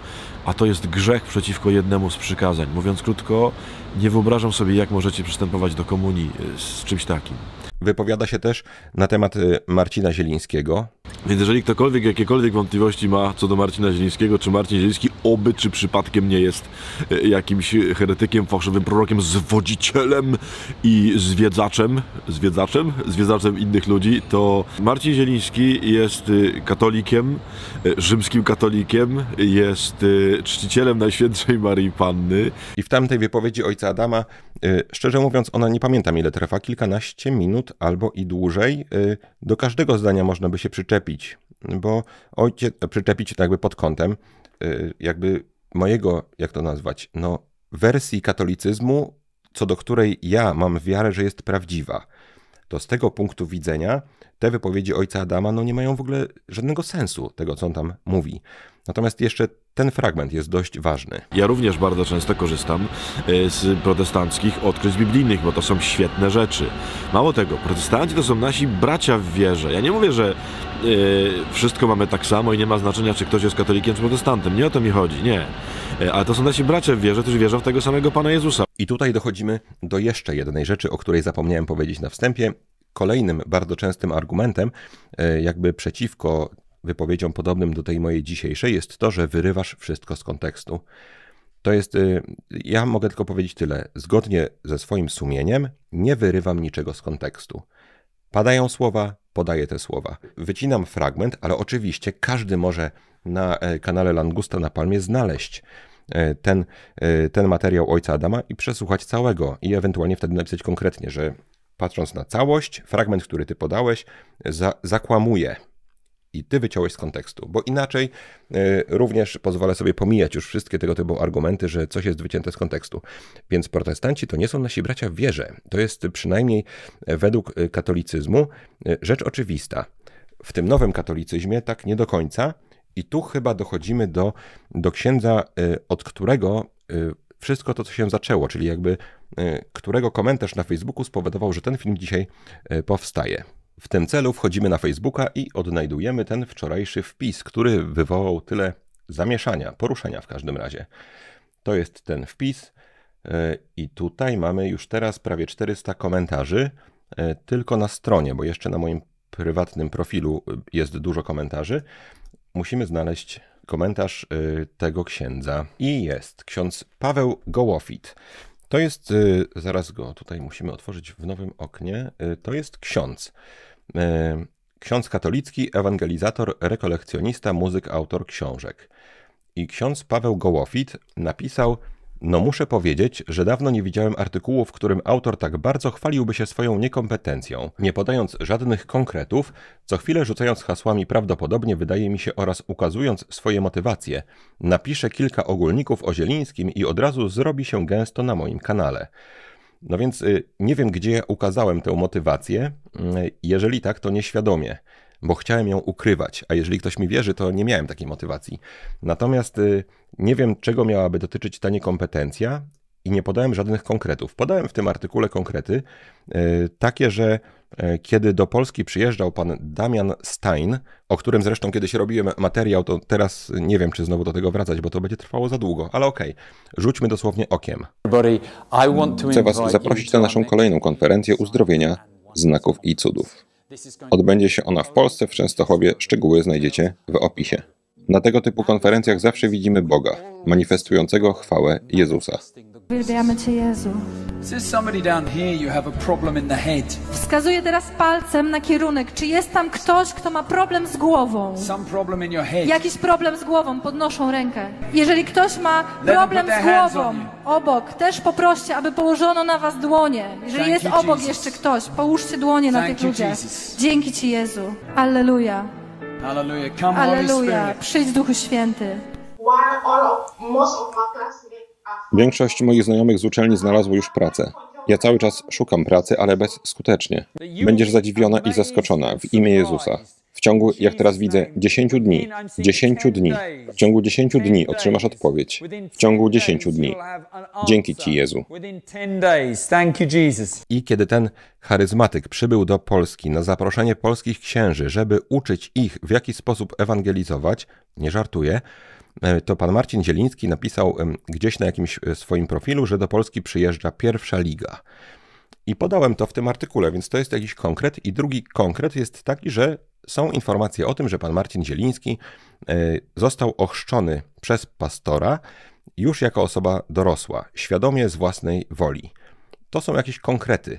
A to jest grzech przeciwko jednemu z przykazań. Mówiąc krótko, nie wyobrażam sobie, jak możecie przystępować do komunii y, z czymś takim. Wypowiada się też na temat y, Marcina Zielińskiego, więc jeżeli ktokolwiek jakiekolwiek wątpliwości ma co do Marcina Zielińskiego, czy Marcin Zieliński oby, czy przypadkiem nie jest e, jakimś heretykiem, fałszywym prorokiem, zwodzicielem i zwiedzaczem, zwiedzaczem, zwiedzaczem innych ludzi, to Marcin Zieliński jest e, katolikiem, e, rzymskim katolikiem, jest czcicielem Najświętszej Marii Panny. I w tamtej wypowiedzi ojca Adama, szczerze mówiąc, ona nie pamiętam ile trwa, kilkanaście minut albo i dłużej. Do każdego zdania można by się przyczepić przyczepić, bo ojciec, przyczepić tak jakby pod kątem y, jakby mojego, jak to nazwać, no wersji katolicyzmu, co do której ja mam wiarę, że jest prawdziwa. To z tego punktu widzenia te wypowiedzi ojca Adama no nie mają w ogóle żadnego sensu tego, co on tam mówi. Natomiast jeszcze ten fragment jest dość ważny. Ja również bardzo często korzystam e, z protestanckich odkryć biblijnych, bo to są świetne rzeczy. Mało tego, protestanci to są nasi bracia w wierze. Ja nie mówię, że e, wszystko mamy tak samo i nie ma znaczenia, czy ktoś jest katolikiem, czy protestantem. Nie o to mi chodzi, nie. E, ale to są nasi bracia w wierze, którzy wierzą w tego samego Pana Jezusa. I tutaj dochodzimy do jeszcze jednej rzeczy, o której zapomniałem powiedzieć na wstępie, kolejnym bardzo częstym argumentem, jakby przeciwko Wypowiedzią podobnym do tej mojej dzisiejszej jest to, że wyrywasz wszystko z kontekstu. To jest, y, ja mogę tylko powiedzieć tyle. Zgodnie ze swoim sumieniem nie wyrywam niczego z kontekstu. Padają słowa, podaję te słowa. Wycinam fragment, ale oczywiście każdy może na e, kanale Langusta na Palmie znaleźć e, ten, e, ten materiał ojca Adama i przesłuchać całego i ewentualnie wtedy napisać konkretnie, że patrząc na całość, fragment, który ty podałeś, za, zakłamuje i ty wyciąłeś z kontekstu, bo inaczej y, również pozwolę sobie pomijać już wszystkie tego typu argumenty, że coś jest wycięte z kontekstu. Więc protestanci to nie są nasi bracia w wierze. To jest przynajmniej e, według e, katolicyzmu e, rzecz oczywista. W tym nowym katolicyzmie tak nie do końca. I tu chyba dochodzimy do, do księdza, y, od którego y, wszystko to, co się zaczęło, czyli jakby którego komentarz na Facebooku spowodował, że ten film dzisiaj powstaje. W tym celu wchodzimy na Facebooka i odnajdujemy ten wczorajszy wpis, który wywołał tyle zamieszania, poruszenia w każdym razie. To jest ten wpis e, i tutaj mamy już teraz prawie 400 komentarzy e, tylko na stronie, bo jeszcze na moim prywatnym profilu e, jest dużo komentarzy. Musimy znaleźć komentarz tego księdza i jest ksiądz Paweł Gołofit. To jest, y, zaraz go tutaj musimy otworzyć w nowym oknie, y, to jest ksiądz. Y, ksiądz katolicki, ewangelizator, rekolekcjonista, muzyk, autor książek. I ksiądz Paweł Gołofit napisał no muszę powiedzieć, że dawno nie widziałem artykułu, w którym autor tak bardzo chwaliłby się swoją niekompetencją, nie podając żadnych konkretów, co chwilę rzucając hasłami prawdopodobnie wydaje mi się oraz ukazując swoje motywacje. Napiszę kilka ogólników o Zielińskim i od razu zrobi się gęsto na moim kanale. No więc y, nie wiem, gdzie ukazałem tę motywację. Y, jeżeli tak, to nieświadomie bo chciałem ją ukrywać, a jeżeli ktoś mi wierzy, to nie miałem takiej motywacji. Natomiast y, nie wiem, czego miałaby dotyczyć ta niekompetencja i nie podałem żadnych konkretów. Podałem w tym artykule konkrety y, takie, że e, kiedy do Polski przyjeżdżał pan Damian Stein, o którym zresztą kiedyś robiłem materiał, to teraz nie wiem, czy znowu do tego wracać, bo to będzie trwało za długo, ale okej, okay. rzućmy dosłownie okiem. Chcę was zaprosić na naszą kolejną konferencję uzdrowienia, znaków i cudów. Odbędzie się ona w Polsce, w Częstochowie. Szczegóły znajdziecie w opisie. Na tego typu konferencjach zawsze widzimy Boga, manifestującego chwałę Jezusa. Uwielbiamy Cię, Jezu. Wskazuję teraz palcem na kierunek. Czy jest tam ktoś, kto ma problem z głową? Jakiś problem z głową. Podnoszą rękę. Jeżeli ktoś ma problem z głową obok, też poproście, aby położono na was dłonie. Jeżeli jest obok jeszcze ktoś, połóżcie dłonie na tych ludziach. Dzięki Ci, Jezu. Alleluja. Alleluja. Przyjdź, Duchu Święty. While all of, most of my classmates Większość moich znajomych z uczelni znalazło już pracę. Ja cały czas szukam pracy, ale bezskutecznie. Będziesz zadziwiona i zaskoczona w imię Jezusa. W ciągu, jak teraz widzę, 10 dni, 10 dni, w ciągu 10 dni otrzymasz odpowiedź. W ciągu 10 dni. Dzięki Ci, Jezu. I kiedy ten charyzmatyk przybył do Polski na zaproszenie polskich księży, żeby uczyć ich, w jaki sposób ewangelizować, nie żartuję, E, to pan Marcin Zieliński napisał gdzieś na jakimś e, swoim profilu, że do Polski przyjeżdża pierwsza liga. I podałem to w tym artykule, więc to jest jakiś konkret. I drugi konkret jest taki, że są informacje o tym, że pan Marcin Zieliński e, został ochrzczony przez pastora już jako osoba dorosła, świadomie z własnej woli. To są jakieś konkrety.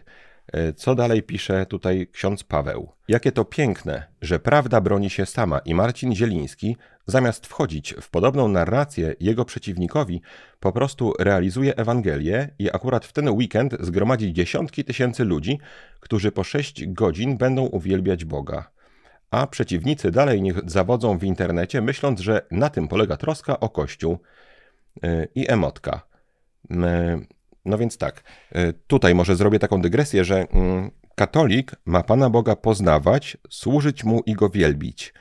E, co dalej pisze tutaj ksiądz Paweł? Jakie to piękne, że prawda broni się sama i Marcin Zieliński, zamiast wchodzić w podobną narrację jego przeciwnikowi, po prostu realizuje Ewangelię i akurat w ten weekend zgromadzi dziesiątki tysięcy ludzi, którzy po sześć godzin będą uwielbiać Boga. A przeciwnicy dalej niech zawodzą w internecie, myśląc, że na tym polega troska o Kościół e, i emotka. No więc tak, y, tutaj może zrobię taką dygresję, że mm, katolik ma Pana Boga poznawać, służyć Mu i Go wielbić.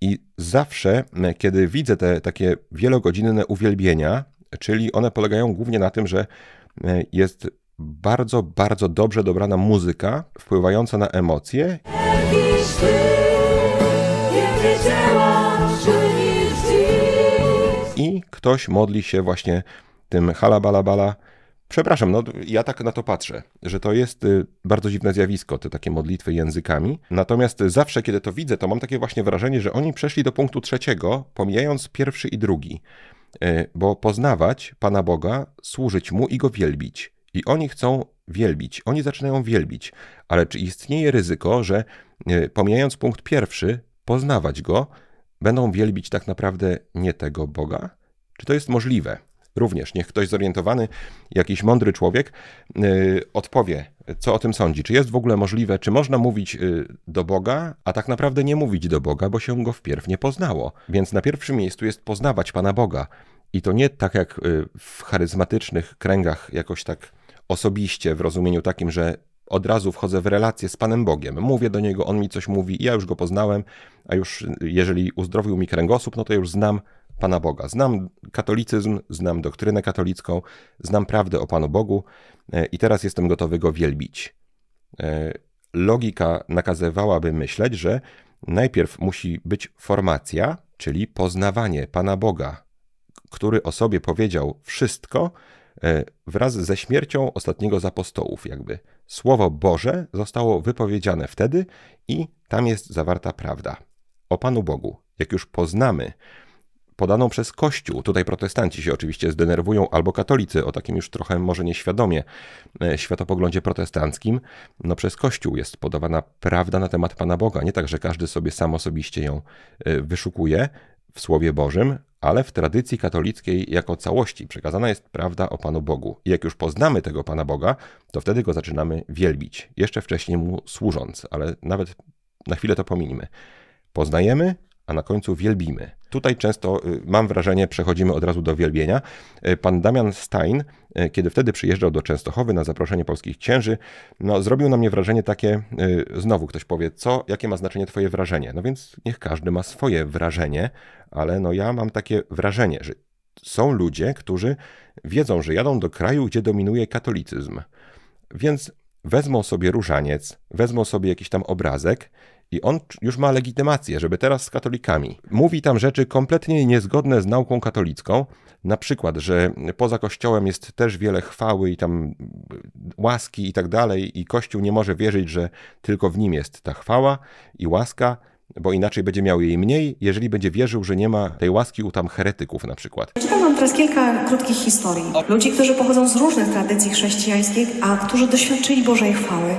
I zawsze, kiedy widzę te takie wielogodzinne uwielbienia, czyli one polegają głównie na tym, że jest bardzo, bardzo dobrze dobrana muzyka wpływająca na emocje. I ktoś modli się właśnie tym halabalabala. Bala, Przepraszam, no ja tak na to patrzę, że to jest y, bardzo dziwne zjawisko, te takie modlitwy językami. Natomiast zawsze, kiedy to widzę, to mam takie właśnie wrażenie, że oni przeszli do punktu trzeciego, pomijając pierwszy i drugi. E, bo poznawać Pana Boga, służyć Mu i Go wielbić. I oni chcą wielbić, oni zaczynają wielbić. Ale czy istnieje ryzyko, że e, pomijając punkt pierwszy, poznawać Go, będą wielbić tak naprawdę nie tego Boga? Czy to jest możliwe? również. Niech ktoś zorientowany, jakiś mądry człowiek y, odpowie, co o tym sądzi. Czy jest w ogóle możliwe, czy można mówić y, do Boga, a tak naprawdę nie mówić do Boga, bo się go wpierw nie poznało. Więc na pierwszym miejscu jest poznawać Pana Boga. I to nie tak jak y, w charyzmatycznych kręgach, jakoś tak osobiście, w rozumieniu takim, że od razu wchodzę w relację z Panem Bogiem. Mówię do Niego, On mi coś mówi, ja już Go poznałem, a już jeżeli uzdrowił mi kręgosłup, no to już znam Pana Boga. Znam katolicyzm, znam doktrynę katolicką, znam prawdę o Panu Bogu e, i teraz jestem gotowy go wielbić. E, logika nakazywałaby myśleć, że najpierw musi być formacja, czyli poznawanie Pana Boga, który o sobie powiedział wszystko e, wraz ze śmiercią ostatniego z apostołów, jakby. Słowo Boże zostało wypowiedziane wtedy i tam jest zawarta prawda o Panu Bogu. Jak już poznamy podaną przez Kościół. Tutaj protestanci się oczywiście zdenerwują, albo katolicy o takim już trochę może nieświadomie e, światopoglądzie protestanckim. No przez Kościół jest podawana prawda na temat Pana Boga. Nie tak, że każdy sobie sam osobiście ją e, wyszukuje w Słowie Bożym, ale w tradycji katolickiej jako całości przekazana jest prawda o Panu Bogu. I jak już poznamy tego Pana Boga, to wtedy go zaczynamy wielbić, jeszcze wcześniej mu służąc, ale nawet na chwilę to pominimy. Poznajemy, a na końcu wielbimy. Tutaj często, y, mam wrażenie, przechodzimy od razu do wielbienia. Y, pan Damian Stein, y, kiedy wtedy przyjeżdżał do Częstochowy na zaproszenie polskich księży, no, zrobił na mnie wrażenie takie, znowu ktoś powie, co, jakie ma znaczenie twoje wrażenie? No więc niech każdy ma swoje wrażenie, ale no ja mam takie wrażenie, że są ludzie, którzy wiedzą, że jadą do kraju, gdzie dominuje katolicyzm. Więc wezmą sobie różaniec, wezmą sobie jakiś tam obrazek i on już ma legitymację, żeby teraz z katolikami. Mówi tam rzeczy kompletnie niezgodne z nauką katolicką. Na przykład, że poza kościołem jest też wiele chwały i tam mm, łaski i tak dalej, i kościół nie może wierzyć, że tylko w nim jest ta chwała i łaska bo inaczej będzie miał jej mniej, jeżeli będzie wierzył, że nie ma tej łaski u tam heretyków na przykład. Czytam wam teraz kilka krótkich historii. Ludzi, którzy pochodzą z różnych tradycji chrześcijańskich, a którzy doświadczyli Bożej chwały.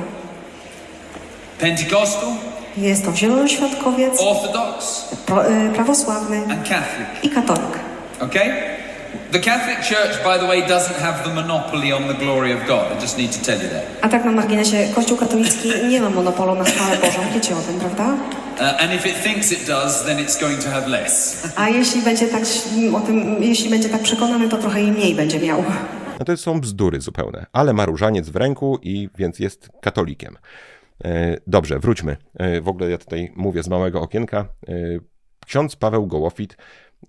Pentekostu? Jest to zielonoświątkowiec, Orthodox, pra y, prawosławny and Catholic. i katolik. Okay? The Catholic Church, by the way, doesn't have the monopoly on the glory of God. I just need to tell you that. A tak na marginesie, Kościół katolicki nie ma monopolu na chwałę Bożą. Wiecie o tym, prawda? Uh, and if it thinks it does, then it's going to have less. (laughs) A jeśli będzie tak o tym, jeśli będzie tak przekonany, to trochę i mniej będzie miał. No to są bzdury zupełne, ale ma różaniec w ręku i więc jest katolikiem. E, dobrze, wróćmy. E, w ogóle ja tutaj mówię z małego okienka. E, ksiądz Paweł Gołofit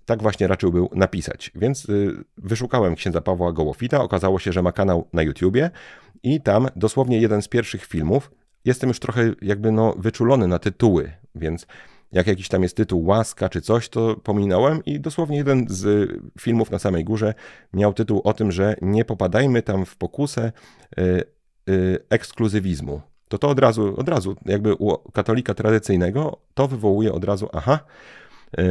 tak właśnie raczył był napisać. Więc wyszukałem księdza Pawła Gołofita. Okazało się, że ma kanał na YouTubie i tam dosłownie jeden z pierwszych filmów. Jestem już trochę jakby no wyczulony na tytuły, więc jak jakiś tam jest tytuł Łaska czy coś, to pominąłem i dosłownie jeden z filmów na samej górze miał tytuł o tym, że nie popadajmy tam w pokusę ekskluzywizmu to to od razu, od razu, jakby u katolika tradycyjnego, to wywołuje od razu, aha, e,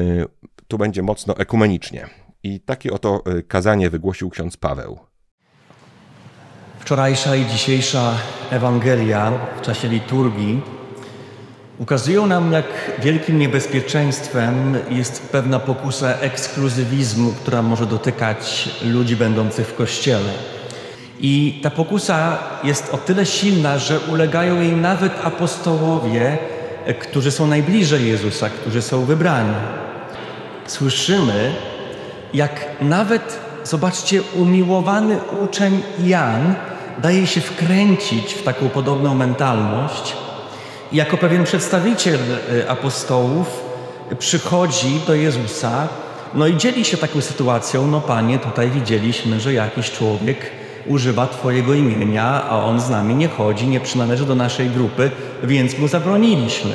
tu będzie mocno ekumenicznie. I takie oto e, kazanie wygłosił ksiądz Paweł. Wczorajsza i dzisiejsza Ewangelia w czasie liturgii ukazują nam, jak wielkim niebezpieczeństwem jest pewna pokusa ekskluzywizmu, która może dotykać ludzi będących w kościele. I ta pokusa jest o tyle silna, że ulegają jej nawet apostołowie, którzy są najbliżej Jezusa, którzy są wybrani. Słyszymy, jak nawet, zobaczcie, umiłowany uczeń Jan daje się wkręcić w taką podobną mentalność. I jako pewien przedstawiciel e, apostołów przychodzi do Jezusa, no i dzieli się taką sytuacją, no panie, tutaj widzieliśmy, że jakiś człowiek używa Twojego imienia, a on z nami nie chodzi, nie przynależy do naszej grupy, więc mu zabroniliśmy.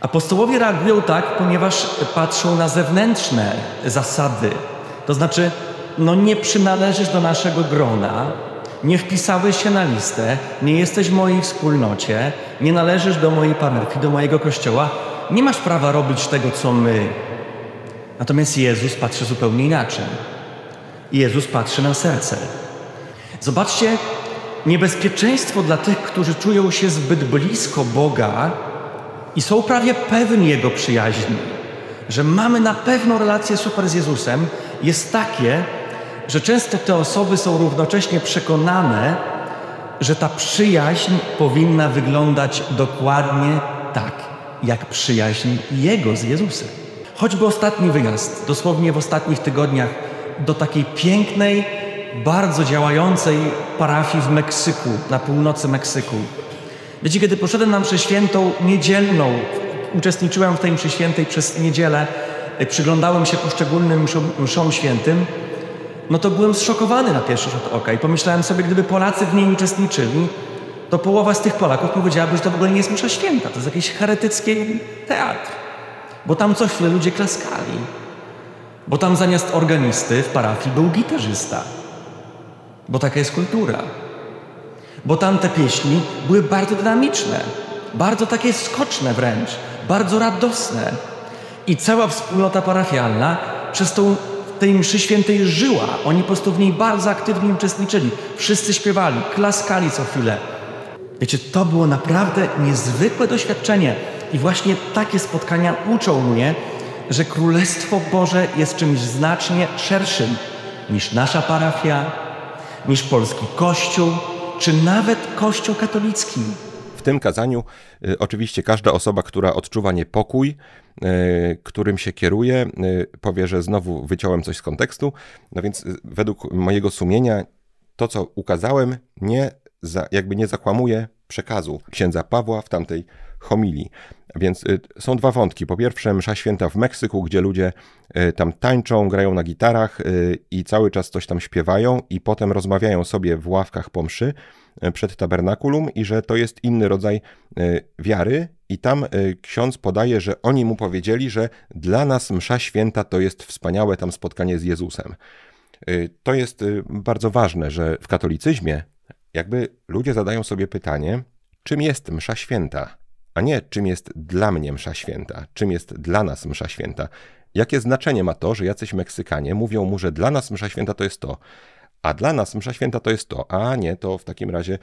Apostołowie reagują tak, ponieważ patrzą na zewnętrzne zasady. To znaczy, no nie przynależysz do naszego grona, nie wpisałeś się na listę, nie jesteś w mojej wspólnocie, nie należysz do mojej parafii, do mojego kościoła, nie masz prawa robić tego, co my. Natomiast Jezus patrzy zupełnie inaczej. Jezus patrzy na serce. Zobaczcie, niebezpieczeństwo dla tych, którzy czują się zbyt blisko Boga i są prawie pewni Jego przyjaźni, że mamy na pewno relację super z Jezusem, jest takie, że często te osoby są równocześnie przekonane, że ta przyjaźń powinna wyglądać dokładnie tak, jak przyjaźń Jego z Jezusem. Choćby ostatni wyjazd, dosłownie w ostatnich tygodniach do takiej pięknej, bardzo działającej parafii w Meksyku, na północy Meksyku. Wiecie, kiedy poszedłem na mszę świętą niedzielną, uczestniczyłem w tej mszy świętej przez niedzielę, e, przyglądałem się poszczególnym mszom, mszom świętym, no to byłem zszokowany na pierwszy rzut oka i pomyślałem sobie, gdyby Polacy w niej uczestniczyli, to połowa z tych Polaków powiedziałaby, że to w ogóle nie jest msza święta, to jest jakiś heretycki teatr. Bo tam co chwilę ludzie klaskali. Bo tam zamiast organisty w parafii był gitarzysta. Bo taka jest kultura. Bo tam te pieśni były bardzo dynamiczne, bardzo takie skoczne wręcz, bardzo radosne. I cała wspólnota parafialna przez tą tej mszy świętej żyła. Oni po prostu w niej bardzo aktywnie uczestniczyli. Wszyscy śpiewali, klaskali co chwilę. Wiecie, to było naprawdę niezwykłe doświadczenie. I właśnie takie spotkania uczą mnie, że Królestwo Boże jest czymś znacznie szerszym niż nasza parafia, niż polski Kościół, czy nawet Kościół katolicki. W tym kazaniu y, oczywiście każda osoba, która odczuwa niepokój, y, którym się kieruje, y, powie, że znowu wyciąłem coś z kontekstu. No więc według mojego sumienia to, co ukazałem, nie jakby nie zakłamuje przekazu księdza Pawła w tamtej homilii. Więc y, są dwa wątki. Po pierwsze, msza święta w Meksyku, gdzie ludzie y, tam tańczą, grają na gitarach y, i cały czas coś tam śpiewają, i potem rozmawiają sobie w ławkach po mszy przed tabernakulum, i że to jest inny rodzaj wiary. I tam ksiądz podaje, że oni mu powiedzieli, że dla nas msza święta to jest wspaniałe tam spotkanie z Jezusem. To jest bardzo ważne, że w katolicyzmie jakby ludzie zadają sobie pytanie, czym jest msza święta? a nie czym jest dla mnie msza święta, czym jest dla nas msza święta. Jakie znaczenie ma to, że jacyś Meksykanie mówią mu, że dla nas msza święta to jest to, a dla nas msza święta to jest to, a nie, to w takim razie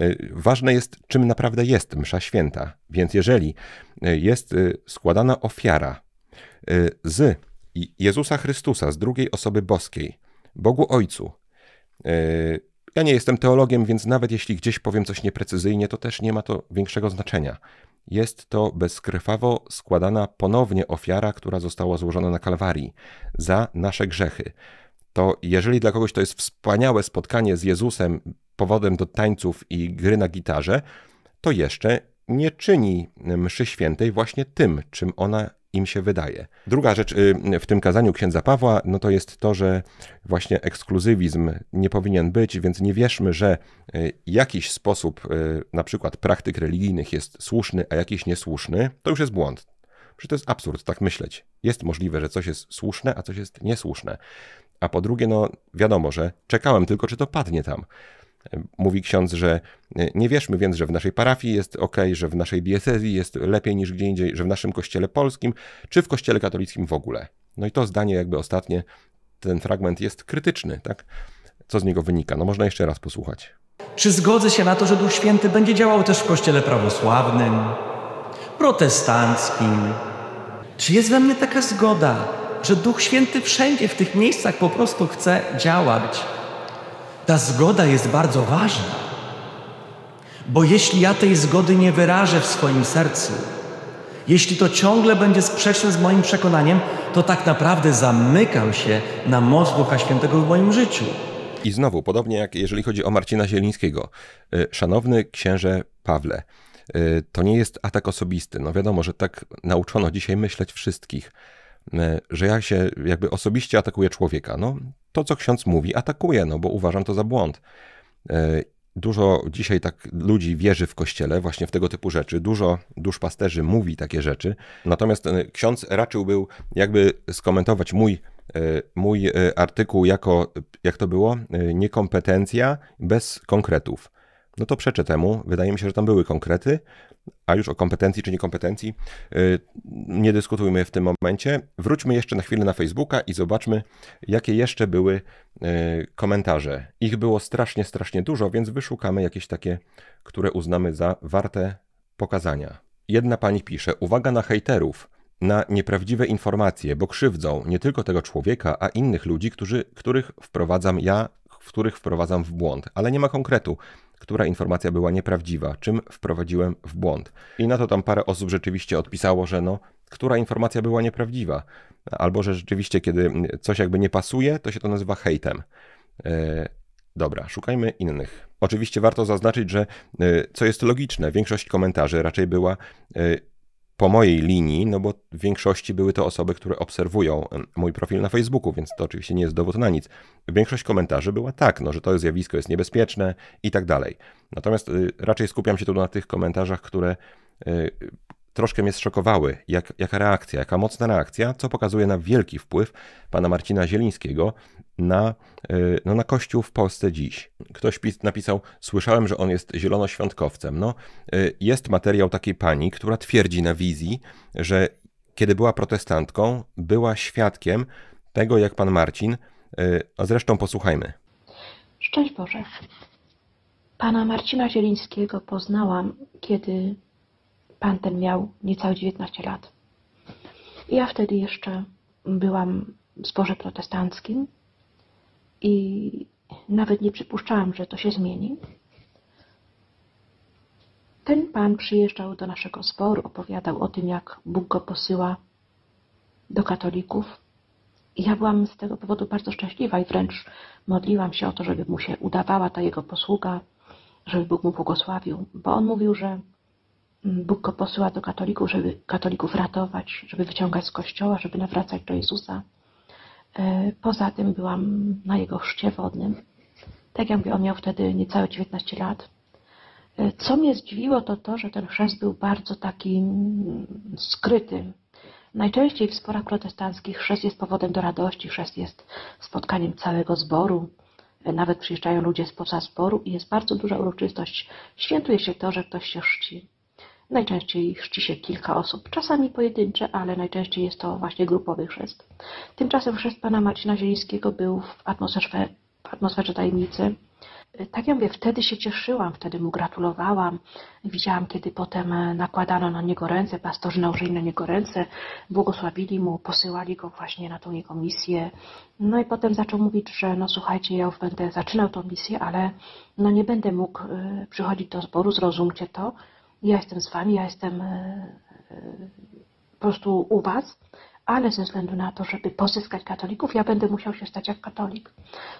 y, ważne jest, czym naprawdę jest msza święta. Więc jeżeli y, jest y, składana ofiara z Jezusa Chrystusa, z drugiej osoby boskiej, Bogu Ojcu, ja nie jestem teologiem, więc nawet jeśli gdzieś powiem coś nieprecyzyjnie, to też nie ma to większego znaczenia. Jest to bezkrwawo składana ponownie ofiara, która została złożona na Kalwarii za nasze grzechy. To jeżeli dla kogoś to jest wspaniałe spotkanie z Jezusem powodem do tańców i gry na gitarze, to jeszcze nie czyni mszy świętej właśnie tym, czym ona im się wydaje. Druga rzecz y, w tym kazaniu księdza Pawła, no to jest to, że właśnie ekskluzywizm nie powinien być, więc nie wierzmy, że y, jakiś sposób y, na przykład praktyk religijnych jest słuszny, a jakiś niesłuszny. To już jest błąd. Przecież to jest absurd tak myśleć. Jest możliwe, że coś jest słuszne, a coś jest niesłuszne. A po drugie, no wiadomo, że czekałem tylko, czy to padnie tam. Mówi ksiądz, że e, nie wierzmy więc, że w naszej parafii jest ok, że w naszej diecezji jest lepiej niż gdzie indziej, że w naszym kościele polskim, czy w kościele katolickim w ogóle. No i to zdanie, jakby ostatnie, ten fragment jest krytyczny, tak? Co z niego wynika? No można jeszcze raz posłuchać. Czy zgodzę się na to, że Duch Święty będzie działał też w kościele prawosławnym, protestanckim? Czy jest we mnie taka zgoda, że Duch Święty wszędzie w tych miejscach po prostu chce działać? Ta zgoda jest bardzo ważna, bo jeśli ja tej zgody nie wyrażę w swoim sercu, jeśli to ciągle będzie sprzeczne z moim przekonaniem, to tak naprawdę zamykam się na moc Ducha Świętego w moim życiu. I znowu, podobnie jak jeżeli chodzi o Marcina Zielińskiego. Y, szanowny księże Pawle, y, to nie jest atak osobisty. No wiadomo, że tak nauczono dzisiaj myśleć wszystkich, y, że ja się jakby osobiście atakuję człowieka. No to, co ksiądz mówi, atakuję, no bo uważam to za błąd. E, dużo dzisiaj tak ludzi wierzy w kościele właśnie w tego typu rzeczy. Dużo duszpasterzy mówi takie rzeczy. Natomiast e, ksiądz raczył był jakby skomentować mój, e, mój artykuł jako, jak to było, niekompetencja bez konkretów. No to przeczę temu. Wydaje mi się, że tam były konkrety a już o kompetencji czy niekompetencji y, nie dyskutujmy w tym momencie. Wróćmy jeszcze na chwilę na Facebooka i zobaczmy, jakie jeszcze były y, komentarze. Ich było strasznie, strasznie dużo, więc wyszukamy jakieś takie, które uznamy za warte pokazania. Jedna pani pisze: Uwaga na hejterów, na nieprawdziwe informacje, bo krzywdzą nie tylko tego człowieka, a innych ludzi, którzy, których wprowadzam ja, w których wprowadzam w błąd, ale nie ma konkretu która informacja była nieprawdziwa, czym wprowadziłem w błąd. I na to tam parę osób rzeczywiście odpisało, że no, która informacja była nieprawdziwa, albo że rzeczywiście, kiedy coś jakby nie pasuje, to się to nazywa hejtem. E, dobra, szukajmy innych. Oczywiście warto zaznaczyć, że e, co jest logiczne, większość komentarzy raczej była e, po mojej linii, no bo w większości były to osoby, które obserwują mój profil na Facebooku, więc to oczywiście nie jest dowód na nic. Większość komentarzy była tak, no, że to zjawisko jest niebezpieczne i tak dalej. Natomiast y, raczej skupiam się tu na tych komentarzach, które y, troszkę mnie zszokowały, jak, jaka reakcja, jaka mocna reakcja, co pokazuje na wielki wpływ pana Marcina Zielińskiego na, y, no, na Kościół w Polsce dziś. Ktoś napisał, słyszałem, że on jest zielonoświątkowcem. No, y, jest materiał takiej pani, która twierdzi na wizji, że kiedy była protestantką, była świadkiem tego, jak pan Marcin, y, a zresztą posłuchajmy. Szczęść Boże. Pana Marcina Zielińskiego poznałam, kiedy pan ten miał niecałe 19 lat. Ja wtedy jeszcze byłam w zborze protestanckim, i nawet nie przypuszczałam, że to się zmieni. Ten pan przyjeżdżał do naszego zboru, opowiadał o tym, jak Bóg go posyła do katolików. I ja byłam z tego powodu bardzo szczęśliwa i wręcz modliłam się o to, żeby mu się udawała ta jego posługa, żeby Bóg mu błogosławił, bo on mówił, że Bóg go posyła do katolików, żeby katolików ratować, żeby wyciągać z kościoła, żeby nawracać do Jezusa. E, poza tym byłam na jego chrzcie wodnym. Tak jak mówię, on miał wtedy niecałe 19 lat. E, co mnie zdziwiło, to to, że ten chrzest był bardzo taki skryty. Najczęściej w sporach protestanckich chrzest jest powodem do radości, chrzest jest spotkaniem całego zboru. E, nawet przyjeżdżają ludzie spoza zboru i jest bardzo duża uroczystość. Świętuje się to, że ktoś się chrzci. Najczęściej chrzci się kilka osób, czasami pojedyncze, ale najczęściej jest to właśnie grupowy chrzest. Tymczasem chrzest pana Marcina Zielińskiego był w atmosferze, w atmosferze tajemnicy. Tak ja mówię, wtedy się cieszyłam, wtedy mu gratulowałam. Widziałam, kiedy potem e, nakładano na niego ręce, pastorzy nałożyli na niego ręce, błogosławili mu, posyłali go właśnie na tą jego misję. No i potem zaczął mówić, że no słuchajcie, ja już będę zaczynał tą misję, ale no nie będę mógł e, przychodzić do zboru, zrozumcie to, ja jestem z Wami, ja jestem e, e, po prostu u Was, ale ze względu na to, żeby pozyskać katolików, ja będę musiał się stać jak katolik.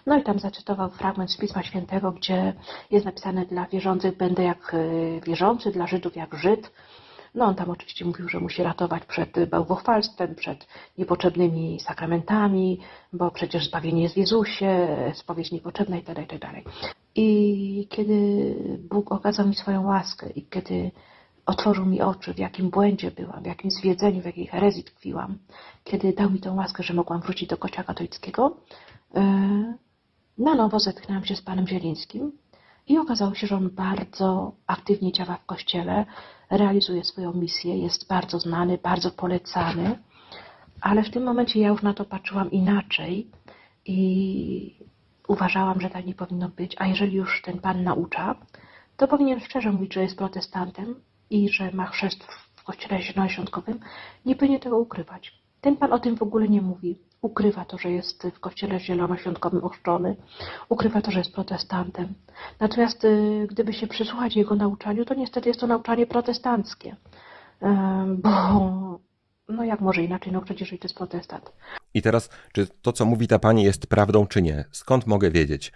No i tam zacytował fragment z Pisma Świętego, gdzie jest napisane dla wierzących będę jak e, wierzący, dla Żydów jak Żyd, no on tam oczywiście mówił, że musi ratować przed bałwochwalstwem, przed niepotrzebnymi sakramentami, bo przecież zbawienie jest w Jezusie, spowiedź niepotrzebna itd., tak itd. Tak I kiedy Bóg okazał mi swoją łaskę i kiedy otworzył mi oczy, w jakim błędzie byłam, w jakim zwiedzeniu, w jakiej herezji tkwiłam, kiedy dał mi tą łaskę, że mogłam wrócić do kościoła katolickiego, e, na nowo zetknęłam się z panem Zielińskim, i okazało się, że on bardzo aktywnie działa w kościele, realizuje swoją misję, jest bardzo znany, bardzo polecany, ale w tym momencie ja już na to patrzyłam inaczej i uważałam, że tak nie powinno być. A jeżeli już ten pan naucza, to powinien szczerze mówić, że jest protestantem i że ma chrzest w kościele zielonoświątkowym. Nie powinien tego ukrywać. Ten pan o tym w ogóle nie mówi. Ukrywa to, że jest w kościele zielonoświątkowym ochrzczony. Ukrywa to, że jest protestantem. Natomiast y, gdyby się przysłuchać jego nauczaniu, to niestety jest to nauczanie protestanckie. Bo no jak może inaczej, no przecież to jest protestant. I teraz, czy to, co mówi ta pani jest prawdą, czy nie? Skąd mogę wiedzieć?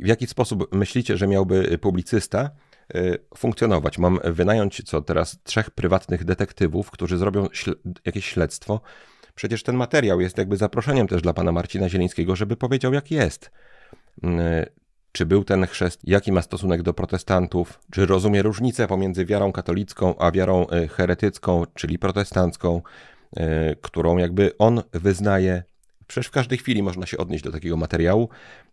W jaki sposób myślicie, że miałby publicysta y, funkcjonować. Mam wynająć co teraz trzech prywatnych detektywów, którzy zrobią śl- jakieś śledztwo Przecież ten materiał jest jakby zaproszeniem też dla pana Marcina Zielińskiego, żeby powiedział, jak jest. Mm, czy był ten chrzest, jaki ma stosunek do protestantów, czy rozumie różnicę pomiędzy wiarą katolicką a wiarą e, heretycką, czyli protestancką, e, którą jakby on wyznaje. Przecież w każdej chwili można się odnieść do takiego materiału.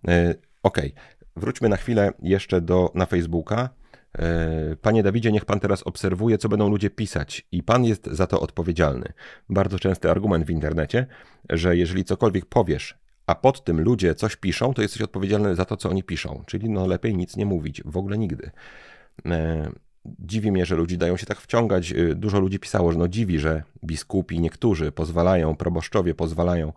E, okej, okay. wróćmy na chwilę jeszcze do, na Facebooka. E, Panie Dawidzie, niech pan teraz obserwuje, co będą ludzie pisać, i pan jest za to odpowiedzialny. Bardzo częsty argument w internecie, że jeżeli cokolwiek powiesz, a pod tym ludzie coś piszą, to jesteś odpowiedzialny za to, co oni piszą. Czyli no lepiej nic nie mówić, w ogóle nigdy. E, dziwi mnie, że ludzi dają się tak wciągać. E, dużo ludzi pisało, że no dziwi, że biskupi niektórzy pozwalają, proboszczowie pozwalają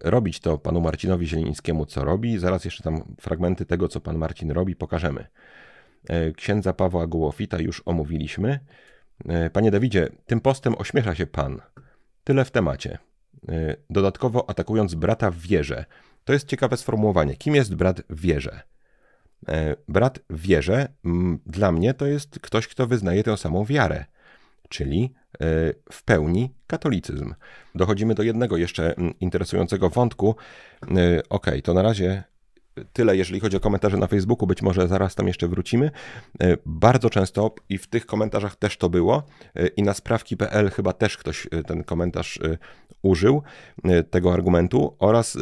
robić to panu Marcinowi Zielińskiemu, co robi. Zaraz jeszcze tam fragmenty tego, co pan Marcin robi, pokażemy. E, księdza Pawła Głowita już omówiliśmy. E, panie Dawidzie, tym postem ośmiesza się pan. Tyle w temacie. E, dodatkowo atakując brata w wierze. To jest ciekawe sformułowanie. Kim jest brat w wierze? Brat w wierze dla mnie to jest ktoś, kto wyznaje tę samą wiarę, czyli w pełni katolicyzm. Dochodzimy do jednego jeszcze interesującego wątku. Okej, okay, to na razie tyle, jeżeli chodzi o komentarze na Facebooku, być może zaraz tam jeszcze wrócimy. E, bardzo często i w tych komentarzach też to było e, i na sprawki.pl chyba też ktoś e, ten komentarz użył tego argumentu oraz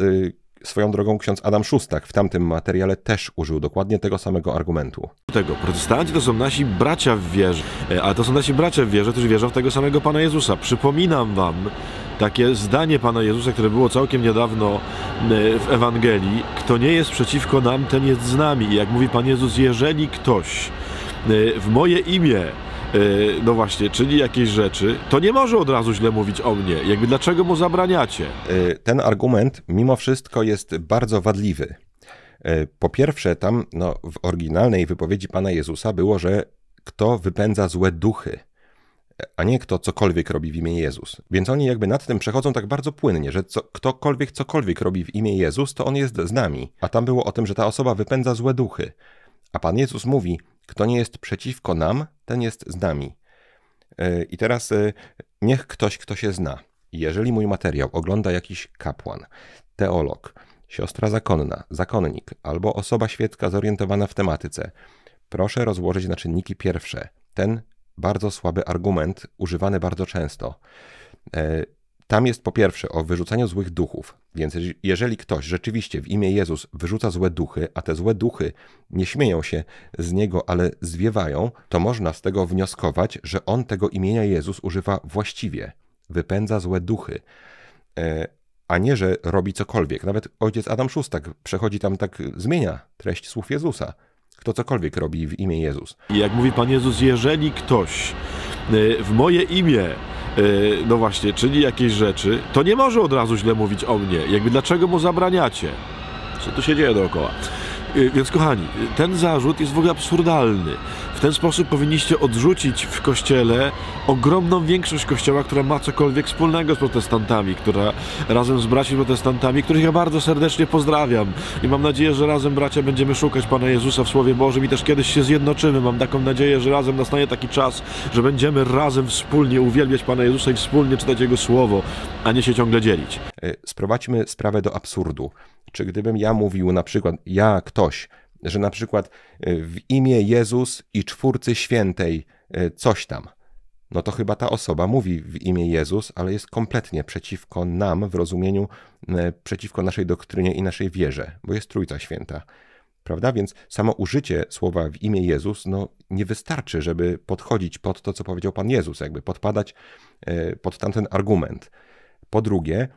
Swoją drogą ksiądz Adam Szustak w tamtym materiale też użył dokładnie tego samego argumentu. Tego, protestanci to są nasi bracia w wierze, e, a to są nasi bracia w wierze, którzy wierzą w tego samego Pana Jezusa. Przypominam wam takie zdanie Pana Jezusa, które było całkiem niedawno e, w Ewangelii. Kto nie jest przeciwko nam, ten jest z nami. I jak mówi Pan Jezus, jeżeli ktoś e, w moje imię Y, no właśnie, czyni jakieś rzeczy, to nie może od razu źle mówić o mnie. Jakby dlaczego mu zabraniacie? Y, ten argument mimo wszystko jest bardzo wadliwy. Y, po pierwsze, tam no, w oryginalnej wypowiedzi Pana Jezusa było, że kto wypędza złe duchy, a nie kto cokolwiek robi w imię Jezus. Więc oni jakby nad tym przechodzą tak bardzo płynnie, że co, ktokolwiek cokolwiek robi w imię Jezus, to on jest z nami. A tam było o tym, że ta osoba wypędza złe duchy. A Pan Jezus mówi, kto nie jest przeciwko nam, ten jest z nami. E, I teraz e, niech ktoś, kto się zna. Jeżeli mój materiał ogląda jakiś kapłan, teolog, siostra zakonna, zakonnik albo osoba świecka zorientowana w tematyce, proszę rozłożyć na czynniki pierwsze ten bardzo słaby argument, używany bardzo często. E, tam jest po pierwsze o wyrzucaniu złych duchów, więc jeżeli ktoś rzeczywiście w imię Jezus wyrzuca złe duchy, a te złe duchy nie śmieją się z niego, ale zwiewają, to można z tego wnioskować, że on tego imienia Jezus używa właściwie, wypędza złe duchy. E, a nie, że robi cokolwiek. Nawet ojciec Adam Szóstak przechodzi tam tak, zmienia treść słów Jezusa. Kto cokolwiek robi w imię Jezus. I jak mówi Pan Jezus, jeżeli ktoś e, w moje imię E, no właśnie, czyni jakieś rzeczy, to nie może od razu źle mówić o mnie. Jakby dlaczego mu zabraniacie? Co tu się dzieje dookoła? E, więc kochani, ten zarzut jest w ogóle absurdalny. W ten sposób powinniście odrzucić w kościele ogromną większość kościoła, która ma cokolwiek wspólnego z protestantami, która razem z braćmi protestantami, których ja bardzo serdecznie pozdrawiam i mam nadzieję, że razem bracia będziemy szukać Pana Jezusa w Słowie Bożym i też kiedyś się zjednoczymy. Mam taką nadzieję, że razem nastanie taki czas, że będziemy razem wspólnie uwielbiać Pana Jezusa i wspólnie czytać Jego Słowo, a nie się ciągle dzielić. E, sprowadźmy sprawę do absurdu. Czy gdybym ja mówił na przykład, ja ktoś że na przykład e, w imię Jezus i czwórcy świętej e, coś tam. No to chyba ta osoba mówi w imię Jezus, ale jest kompletnie przeciwko nam w rozumieniu, e, przeciwko naszej doktrynie i naszej wierze, bo jest Trójca Święta. Prawda? Więc samo użycie słowa w imię Jezus no, nie wystarczy, żeby podchodzić pod to, co powiedział Pan Jezus, jakby podpadać pod tamten argument. Po drugie,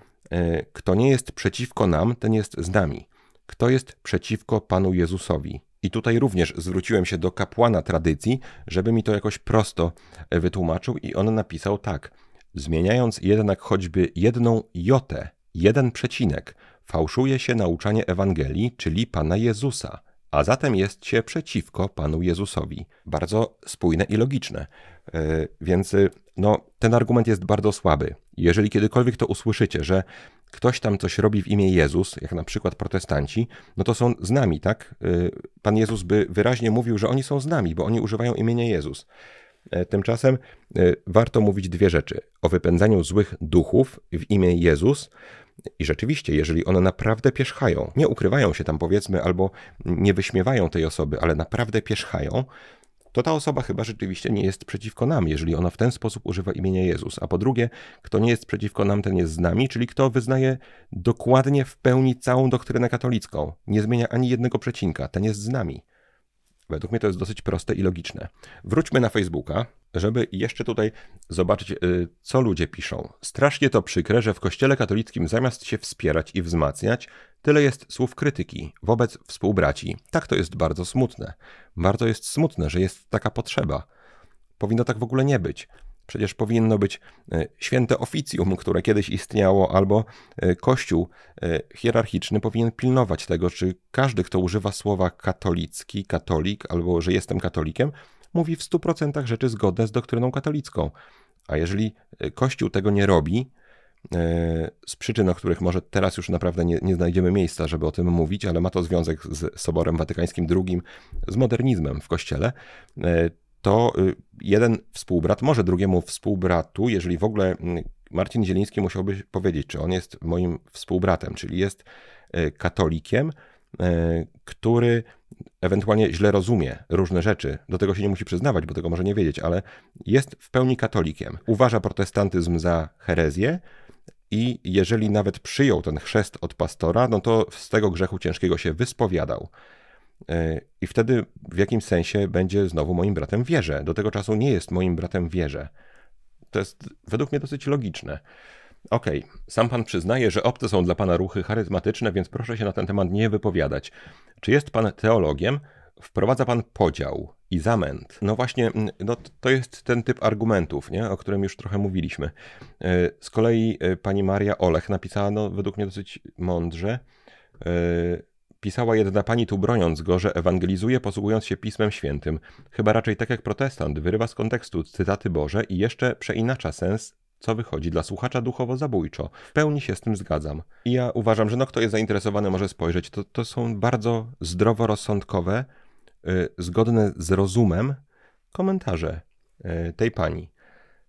kto nie jest przeciwko nam, ten jest z nami kto jest przeciwko Panu Jezusowi. I tutaj również zwróciłem się do kapłana tradycji, żeby mi to jakoś prosto e, wytłumaczył, i on napisał tak: Zmieniając jednak choćby jedną jotę, jeden przecinek, fałszuje się nauczanie Ewangelii, czyli Pana Jezusa, a zatem jest się przeciwko Panu Jezusowi. Bardzo spójne i logiczne. Yy, więc e, no, ten argument jest bardzo słaby. Jeżeli kiedykolwiek to usłyszycie, że ktoś tam coś robi w imię Jezus, jak na przykład protestanci, no to są z nami, tak? Y, Pan Jezus by wyraźnie mówił, że oni są z nami, bo oni używają imienia Jezus. E, tymczasem y, warto mówić dwie rzeczy: o wypędzaniu złych duchów w imię Jezus. I rzeczywiście, jeżeli one naprawdę pierzchają, nie ukrywają się tam powiedzmy, albo nie wyśmiewają tej osoby, ale naprawdę pierzchają, to ta osoba chyba rzeczywiście nie jest przeciwko nam, jeżeli ona w ten sposób używa imienia Jezus. A po drugie, kto nie jest przeciwko nam, ten jest z nami, czyli kto wyznaje dokładnie w pełni całą doktrynę katolicką, nie zmienia ani jednego przecinka, ten jest z nami. Według mnie to jest dosyć proste i logiczne. Wróćmy na Facebooka, żeby jeszcze tutaj zobaczyć, y, co ludzie piszą. Strasznie to przykre, że w Kościele katolickim zamiast się wspierać i wzmacniać, tyle jest słów krytyki wobec współbraci. Tak to jest bardzo smutne. Bardzo jest smutne, że jest taka potrzeba. Powinno tak w ogóle nie być. Przecież powinno być e, święte oficjum, które kiedyś istniało, albo e, kościół e, hierarchiczny powinien pilnować tego, czy każdy, kto używa słowa katolicki, katolik, albo że jestem katolikiem, mówi w 100% rzeczy zgodne z doktryną katolicką. A jeżeli Kościół tego nie robi, z przyczyn, o których może teraz już naprawdę nie, nie, znajdziemy miejsca, żeby o tym mówić, ale ma to związek z Soborem Watykańskim II, z modernizmem w Kościele, to y, jeden współbrat może drugiemu współbratu, jeżeli w ogóle mm, Marcin Zieliński musiałby powiedzieć, czy on jest moim współbratem, czyli jest y, katolikiem, y, który ewentualnie źle rozumie różne rzeczy. Do tego się nie musi przyznawać, bo tego może nie wiedzieć, ale jest w pełni katolikiem. Uważa protestantyzm za herezję. I jeżeli nawet przyjął ten chrzest od pastora, no to z tego grzechu ciężkiego się wyspowiadał. E, I wtedy w jakimś sensie będzie znowu moim bratem wierzę. Do tego czasu nie jest moim bratem wierzę. To jest według mnie dosyć logiczne. Okej, okay. sam pan przyznaje, że obce są dla pana ruchy charyzmatyczne, więc proszę się na ten temat nie wypowiadać. Czy jest pan teologiem? Wprowadza pan podział i zamęt. No właśnie, mm, no to jest ten typ argumentów, nie? o którym już trochę mówiliśmy. E, z kolei e, pani Maria Olech napisała, no według mnie dosyć mądrze, Pisała jedna pani tu broniąc go, że ewangelizuje posługując się Pismem Świętym. Chyba raczej tak jak protestant, wyrywa z kontekstu cytaty Boże i jeszcze przeinacza sens, co wychodzi dla słuchacza duchowo zabójczo. W pełni się z tym zgadzam. I ja uważam, że no kto jest zainteresowany może spojrzeć. To, to są bardzo zdroworozsądkowe, yy, zgodne z rozumem komentarze y, tej pani.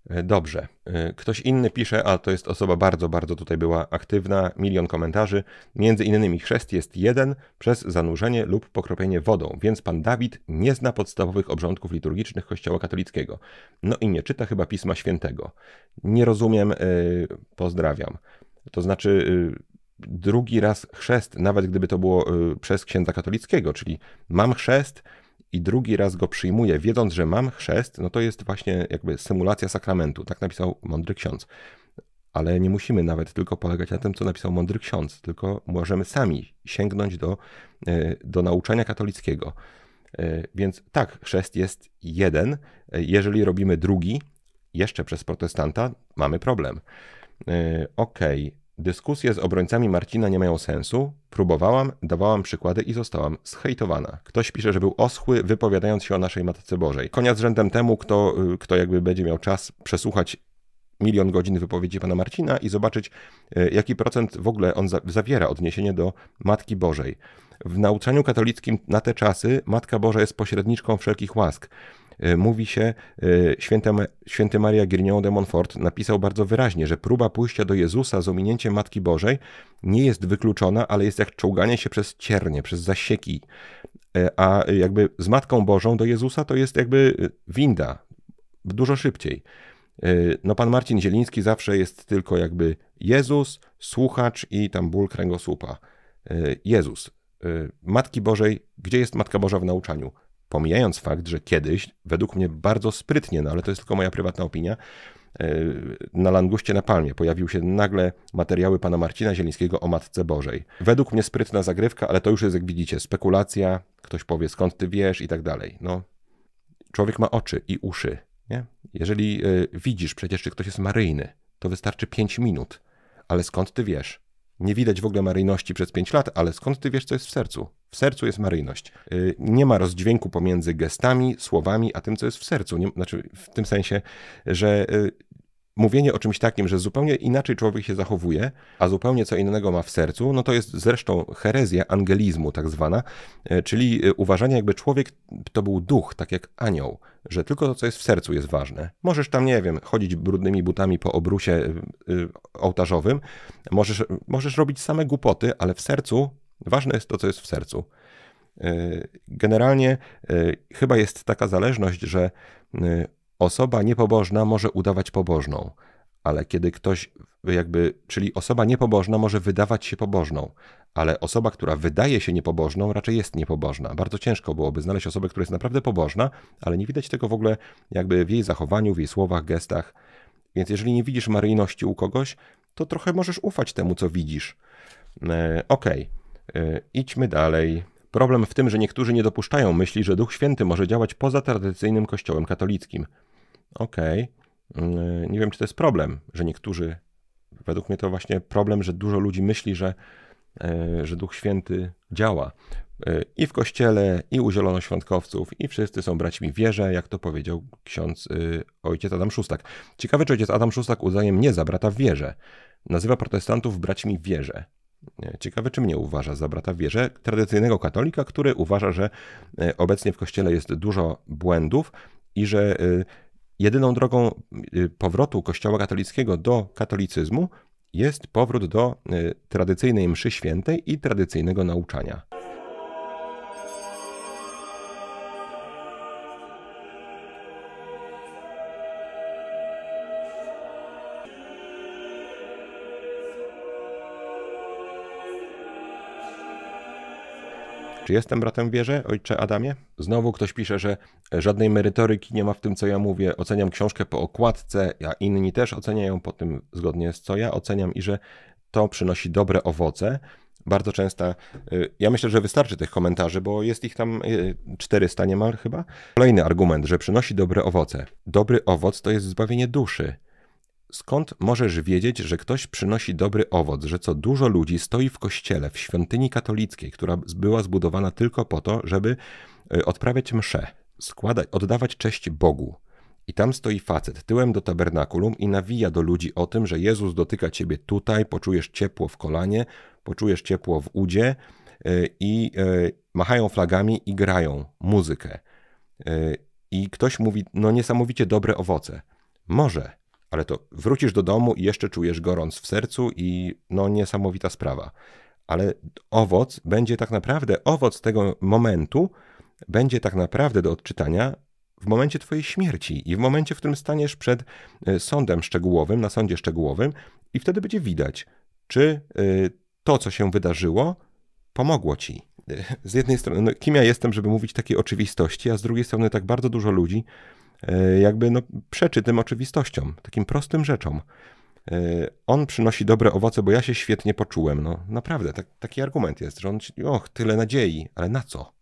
E, dobrze. E, ktoś inny pisze, a to jest osoba bardzo, bardzo tutaj była aktywna, milion komentarzy. Między innymi chrzest jest jeden przez zanurzenie lub pokropienie wodą, więc pan Dawid nie zna podstawowych obrządków liturgicznych Kościoła katolickiego. No i nie czyta chyba Pisma Świętego. Nie rozumiem, yy, pozdrawiam. To znaczy, yy, drugi raz chrzest, nawet gdyby to było przez księdza katolickiego, czyli mam chrzest, i drugi raz go przyjmuję, wiedząc, że mam chrzest, no to jest właśnie jakby symulacja sakramentu. Tak napisał mądry ksiądz. Ale nie musimy nawet tylko polegać na tym, co napisał mądry ksiądz, tylko możemy sami sięgnąć do, e, do nauczania katolickiego. E, więc tak, chrzest jest jeden. E, jeżeli robimy drugi, jeszcze przez protestanta, mamy problem. Okej, okay. Dyskusje z obrońcami Marcina nie mają sensu. Próbowałam, dawałam przykłady i zostałam zhejtowana. Ktoś pisze, że był oschły, wypowiadając się o naszej Matce Bożej. Konia z rzędem temu, kto, y, kto jakby będzie miał czas przesłuchać milion godzin wypowiedzi pana Marcina i zobaczyć, y, jaki procent w ogóle on zawiera odniesienie do Matki Bożej. W nauczaniu katolickim na te czasy Matka Boża jest pośredniczką wszelkich łask. E, mówi się, e, święty Maria Grignon de Montfort napisał bardzo wyraźnie, że próba pójścia do Jezusa z ominięciem Matki Bożej nie jest wykluczona, ale jest jak czołganie się przez ciernie, przez zasieki. E, a jakby z Matką Bożą do Jezusa to jest jakby winda, dużo szybciej. No pan Marcin Zieliński zawsze jest tylko jakby Jezus, słuchacz i tam ból kręgosłupa. Jezus, Matki Bożej, gdzie jest Matka Boża w nauczaniu? pomijając fakt, że kiedyś, według mnie bardzo sprytnie, no ale to jest tylko moja prywatna opinia, e, na Languście na Palmie pojawiły się nagle materiały pana Marcina Zielińskiego o Matce Bożej. Według mnie sprytna zagrywka, ale to już jest, jak widzicie, spekulacja, ktoś powie skąd ty wiesz i tak dalej. No, człowiek ma oczy i uszy, nie? Jeżeli e, widzisz przecież, czy ktoś jest maryjny, to wystarczy 5 minut, ale skąd ty wiesz? Nie widać w ogóle maryjności przez 5 lat, ale skąd ty wiesz, co jest w sercu? W sercu jest maryjność. Y, nie ma rozdźwięku pomiędzy gestami, słowami, a tym, co jest w sercu. Nie, znaczy, w tym sensie, że y, mówienie o czymś takim, że zupełnie inaczej człowiek się zachowuje, a zupełnie co innego ma w sercu, no to jest zresztą herezja angelizmu tak zwana, e, czyli e, uważanie jakby człowiek to był duch, tak jak anioł, że tylko to, co jest w sercu jest ważne. Możesz tam, nie wiem, chodzić brudnymi butami po obrusie e, ołtarzowym, możesz, możesz robić same głupoty, ale w sercu ważne jest to, co jest w sercu. Generalnie chyba jest taka zależność, że Osoba niepobożna może udawać pobożną, ale kiedy ktoś jakby, czyli osoba niepobożna może wydawać się pobożną, ale osoba, która wydaje się niepobożną, raczej jest niepobożna. Bardzo ciężko byłoby znaleźć osobę, która jest naprawdę pobożna, ale nie widać tego w ogóle jakby w jej zachowaniu, w jej słowach, gestach. Więc jeżeli nie widzisz maryjności u kogoś, to trochę możesz ufać temu, co widzisz. E, okej, okay. E, idźmy dalej. Problem w tym, że niektórzy nie dopuszczają myśli, że Duch Święty może działać poza tradycyjnym kościołem katolickim. Okej, okay. Mm, nie wiem, czy to jest problem, że niektórzy, według mnie to właśnie problem, że dużo ludzi myśli, że, e, że Duch Święty działa. E, I w kościele, i u zielonoświątkowców, i wszyscy są braćmi wierze, jak to powiedział ksiądz y, ojciec Adam Szustak. Ciekawe, czy ojciec Adam Szustak uznaje mnie za brata w wierze. Nazywa protestantów braćmi wierze. Ciekawe, czy mnie uważa za brata w wierze, tradycyjnego katolika, który uważa, że e, obecnie w kościele jest dużo błędów i że e, jedyną drogą e, powrotu kościoła katolickiego do katolicyzmu jest powrót do tradycyjnej mszy świętej i tradycyjnego nauczania. Czy jestem bratem w wierze, ojcze Adamie? Znowu ktoś pisze, że żadnej merytoryki nie ma w tym, co ja mówię. Oceniam książkę po okładce, a inni też oceniają po tym, zgodnie z co ja oceniam i że to przynosi dobre owoce. Bardzo często, y, ja myślę, że wystarczy tych komentarzy, bo jest ich tam 400 y, niemal chyba. Kolejny argument, że przynosi dobre owoce. Dobry owoc to jest zbawienie duszy. Skąd możesz wiedzieć, że ktoś przynosi dobry owoc, że co dużo ludzi stoi w kościele, w świątyni katolickiej, która była zbudowana tylko po to, żeby e, odprawiać mszę, składać, oddawać cześć Bogu? I tam stoi facet tyłem do tabernakulum i nawija do ludzi o tym, że Jezus dotyka ciebie tutaj, poczujesz ciepło w kolanie, poczujesz ciepło w udzie e, i e, machają flagami i grają muzykę. I ktoś mówi, no niesamowicie dobre owoce. Może, ale to wrócisz do domu i jeszcze czujesz gorąc w sercu i no niesamowita sprawa. Ale owoc będzie tak naprawdę, owoc tego momentu będzie tak naprawdę do odczytania w momencie Twojej śmierci i w momencie, w którym staniesz przed e, sądem szczegółowym, na sądzie szczegółowym, i wtedy będzie widać, czy e, to, co się wydarzyło, pomogło Ci. E, z jednej strony, no, kim ja jestem, żeby mówić takiej oczywistości, a z drugiej strony, tak bardzo dużo ludzi E, jakby no, przeczy tym oczywistościom, takim prostym rzeczom. E, on przynosi dobre owoce, bo ja się świetnie poczułem. No naprawdę, tak, taki argument jest, że on, och, tyle nadziei, ale na co?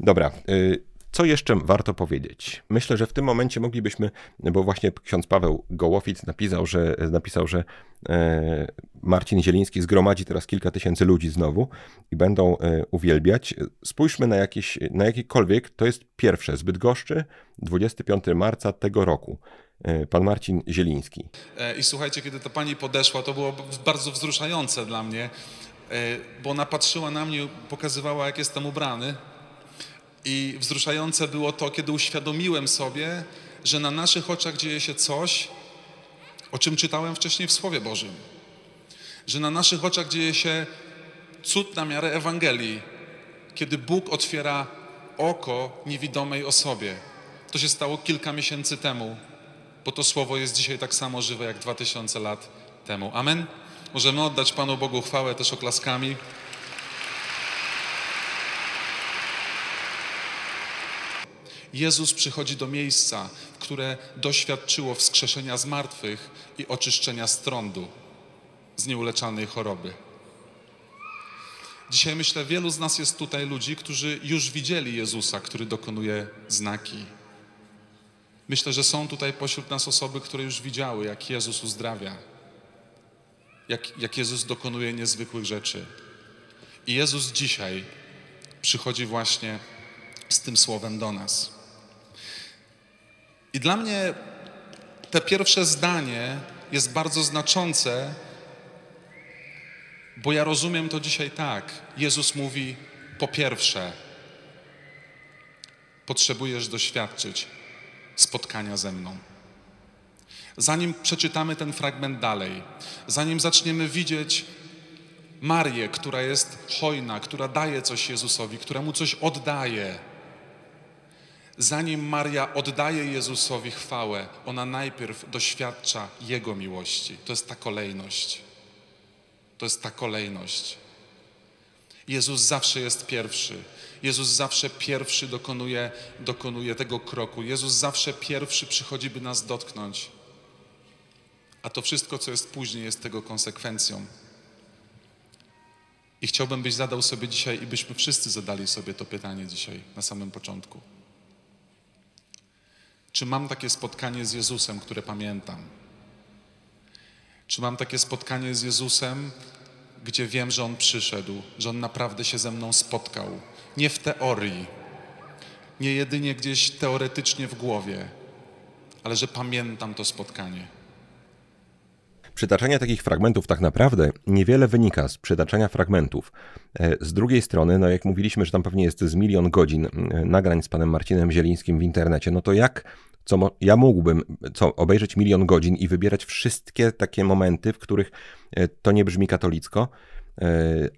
Dobra, y, co jeszcze warto powiedzieć? Myślę, że w tym momencie moglibyśmy, bo właśnie ksiądz Paweł Gołowic napisał, że, napisał, że e, Marcin Zieliński zgromadzi teraz kilka tysięcy ludzi znowu i będą e, uwielbiać. Spójrzmy na, jakieś, na jakikolwiek, to jest pierwsze, zbyt goszczy, 25 marca tego roku e, pan Marcin Zieliński. I słuchajcie, kiedy ta pani podeszła, to było bardzo wzruszające dla mnie, bo ona patrzyła na mnie, pokazywała, jak jestem ubrany. I wzruszające było to, kiedy uświadomiłem sobie, że na naszych oczach dzieje się coś, o czym czytałem wcześniej w Słowie Bożym. Że na naszych oczach dzieje się cud na miarę Ewangelii, kiedy Bóg otwiera oko niewidomej osobie. To się stało kilka miesięcy temu, bo to słowo jest dzisiaj tak samo żywe jak 2000 lat temu. Amen. Możemy oddać Panu Bogu chwałę też oklaskami. Jezus przychodzi do miejsca, które doświadczyło wskrzeszenia zmartwych i oczyszczenia z trądu, z nieuleczalnej choroby. Dzisiaj myślę, wielu z nas jest tutaj ludzi, którzy już widzieli Jezusa, który dokonuje znaki. Myślę, że są tutaj pośród nas osoby, które już widziały, jak Jezus uzdrawia, jak, jak Jezus dokonuje niezwykłych rzeczy. I Jezus dzisiaj przychodzi właśnie z tym słowem do nas. I dla mnie te pierwsze zdanie jest bardzo znaczące, bo ja rozumiem to dzisiaj tak. Jezus mówi: Po pierwsze, potrzebujesz doświadczyć spotkania ze mną. Zanim przeczytamy ten fragment dalej, zanim zaczniemy widzieć Marię, która jest hojna, która daje coś Jezusowi, która mu coś oddaje, Zanim Maria oddaje Jezusowi chwałę, ona najpierw doświadcza Jego miłości. To jest ta kolejność. To jest ta kolejność. Jezus zawsze jest pierwszy. Jezus zawsze pierwszy dokonuje, dokonuje tego kroku. Jezus zawsze pierwszy przychodzi, by nas dotknąć. A to wszystko, co jest później, jest tego konsekwencją. I chciałbym, byś zadał sobie dzisiaj i byśmy wszyscy zadali sobie to pytanie dzisiaj, na samym początku. Czy mam takie spotkanie z Jezusem, które pamiętam? Czy mam takie spotkanie z Jezusem, gdzie wiem, że On przyszedł, że On naprawdę się ze mną spotkał? Nie w teorii, nie jedynie gdzieś teoretycznie w głowie, ale że pamiętam to spotkanie. Przytaczanie takich fragmentów tak naprawdę niewiele wynika z przytaczania fragmentów. E, z drugiej strony, no jak mówiliśmy, że tam pewnie jest z milion godzin e, nagrań z panem Marcinem Zielińskim w internecie, no to jak co ja mógłbym co, obejrzeć milion godzin i wybierać wszystkie takie momenty, w których e, to nie brzmi katolicko, e,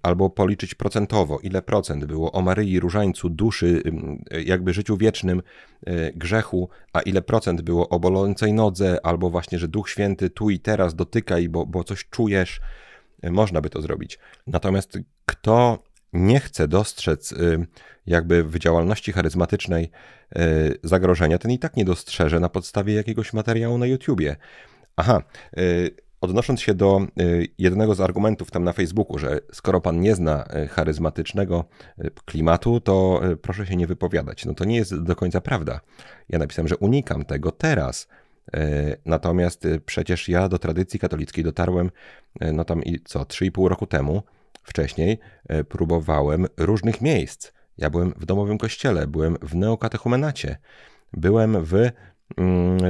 albo policzyć procentowo, ile procent było o Maryi, różańcu, duszy, jakby życiu wiecznym, e, grzechu, a ile procent było o bolącej nodze, albo właśnie, że Duch Święty tu i teraz dotykaj, bo, bo coś czujesz. Można by to zrobić. Natomiast kto nie chce dostrzec y, jakby w działalności charyzmatycznej y, zagrożenia, ten i tak nie dostrzeże na podstawie jakiegoś materiału na YouTubie. Aha, y, odnosząc się do jednego z argumentów tam na Facebooku, że skoro pan nie zna charyzmatycznego klimatu, to proszę się nie wypowiadać. No to nie jest do końca prawda. Ja napisałem, że unikam tego teraz. Natomiast przecież ja do tradycji katolickiej dotarłem, no tam i co, 3,5 roku temu Wcześniej e, próbowałem różnych miejsc. Ja byłem w domowym kościele, byłem w neokatechumenacie, byłem w. Mm, e,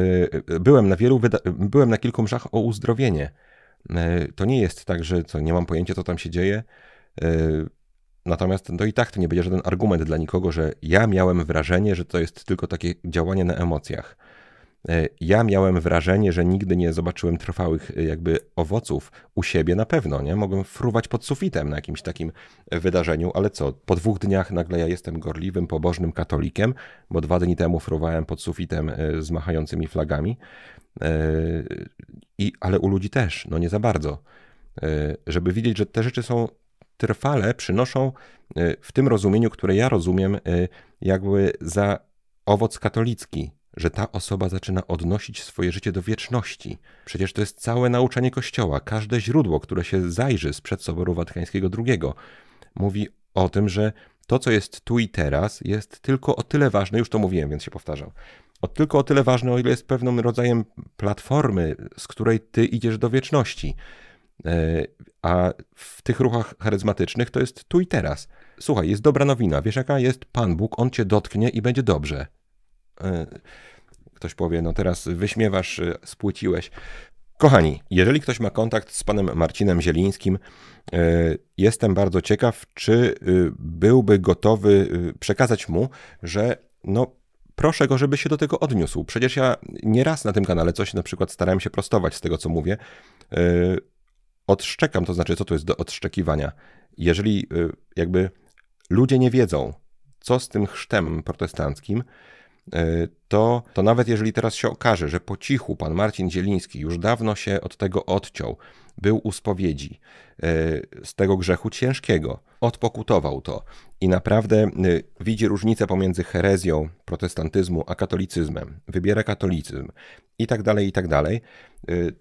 e, byłem na wielu, byłem na kilku mszach o uzdrowienie. To nie jest tak, że co, nie mam pojęcia, co tam się dzieje. Natomiast to i tak to nie będzie żaden argument dla nikogo, że ja miałem wrażenie, że to jest tylko takie działanie na emocjach. E, ja miałem wrażenie, że nigdy nie zobaczyłem trwałych e, jakby owoców u siebie na pewno, nie? Mogłem fruwać pod sufitem na jakimś takim wydarzeniu, ale co, po dwóch dniach nagle ja jestem gorliwym, pobożnym katolikiem, bo dwa dni temu fruwałem pod sufitem e, z machającymi flagami, I, ale u ludzi też, no nie za bardzo. Żeby widzieć, że te rzeczy są trwale, przynoszą w tym rozumieniu, które ja rozumiem, jakby za owoc katolicki, że ta osoba zaczyna odnosić swoje życie do wieczności. Przecież to jest całe nauczanie Kościoła, każde źródło, które się zajrzy sprzed Soboru Watykańskiego II, mówi o tym, że to, co jest tu i teraz, jest tylko o tyle ważne, już to mówiłem, więc się powtarzam, o tylko o tyle ważne, o ile jest pewnym rodzajem platformy, z której ty idziesz do wieczności. E, a w tych ruchach charyzmatycznych to jest tu i teraz. Słuchaj, jest dobra nowina, wiesz jaka jest Pan Bóg, on cię dotknie i będzie dobrze. Y, ktoś powie, no teraz wyśmiewasz, y, spłyciłeś. Kochani, jeżeli ktoś ma kontakt z panem Marcinem Zielińskim, y, jestem bardzo ciekaw, czy byłby gotowy przekazać mu, że no proszę go, żeby się do tego odniósł. Przecież ja nieraz na tym kanale coś na przykład starałem się prostować z tego, co mówię. Odszczekam, to znaczy, co to jest do odszczekiwania? Jeżeli jakby ludzie nie wiedzą, co z tym chrztem protestanckim, E, to, to nawet jeżeli teraz się okaże, że po cichu pan Marcin Zieliński już dawno się od tego odciął, był u spowiedzi e, z tego grzechu ciężkiego, odpokutował to i naprawdę e, widzi różnicę pomiędzy herezją protestantyzmu a katolicyzmem, wybiera katolicyzm i tak dalej, i tak dalej,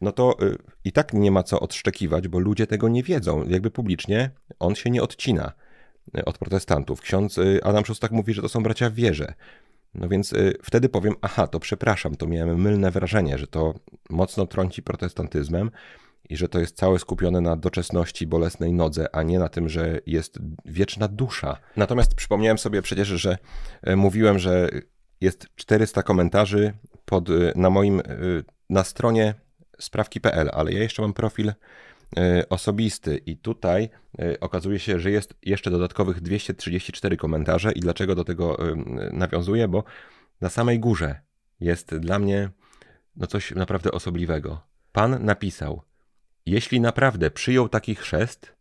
no to i tak nie ma co odszczekiwać, bo ludzie tego nie wiedzą. Jakby publicznie on się nie odcina od protestantów. Ksiądz Adam Szostak mówi, że to są bracia w wierze. No więc y, wtedy powiem, aha, to przepraszam, to miałem mylne wrażenie, że to mocno trąci protestantyzmem i że to jest całe skupione na doczesności bolesnej nodze, a nie na tym, że jest wieczna dusza. Natomiast przypomniałem sobie przecież, że e, mówiłem, że jest 400 komentarzy pod, e, na moim e, na stronie sprawki.pl, ale ja jeszcze mam profil E, osobisty. I tutaj e, okazuje się, że jest jeszcze dodatkowych 234 komentarze. I dlaczego do tego e, nawiązuję? Bo na samej górze jest dla mnie no coś naprawdę osobliwego. Pan napisał: Jeśli naprawdę przyjął taki chrzest,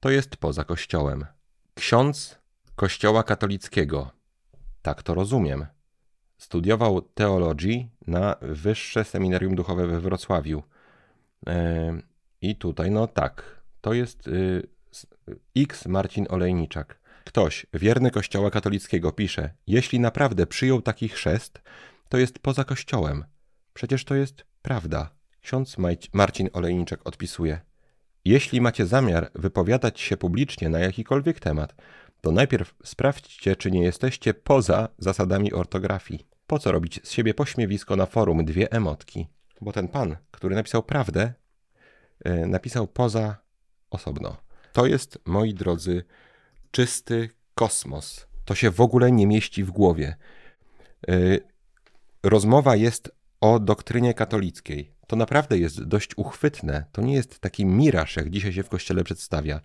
to jest poza kościołem. Ksiądz Kościoła katolickiego. Tak to rozumiem. Studiował teologii na Wyższe Seminarium Duchowe we Wrocławiu. I tutaj, no tak, to jest y, y, X Marcin Olejniczak. Ktoś, wierny Kościoła katolickiego, pisze: Jeśli naprawdę przyjął taki chrzest, to jest poza Kościołem. Przecież to jest prawda. Ksiądz Marcin Olejniczak odpisuje: Jeśli macie zamiar wypowiadać się publicznie na jakikolwiek temat, to najpierw sprawdźcie, czy nie jesteście poza zasadami ortografii. Po co robić z siebie pośmiewisko na forum dwie emotki? Bo ten pan, który napisał prawdę, E, napisał poza osobno. To jest, moi drodzy, czysty kosmos. To się w ogóle nie mieści w głowie. E, rozmowa jest o doktrynie katolickiej. To naprawdę jest dość uchwytne. To nie jest taki miraż, jak dzisiaj się w kościele przedstawia.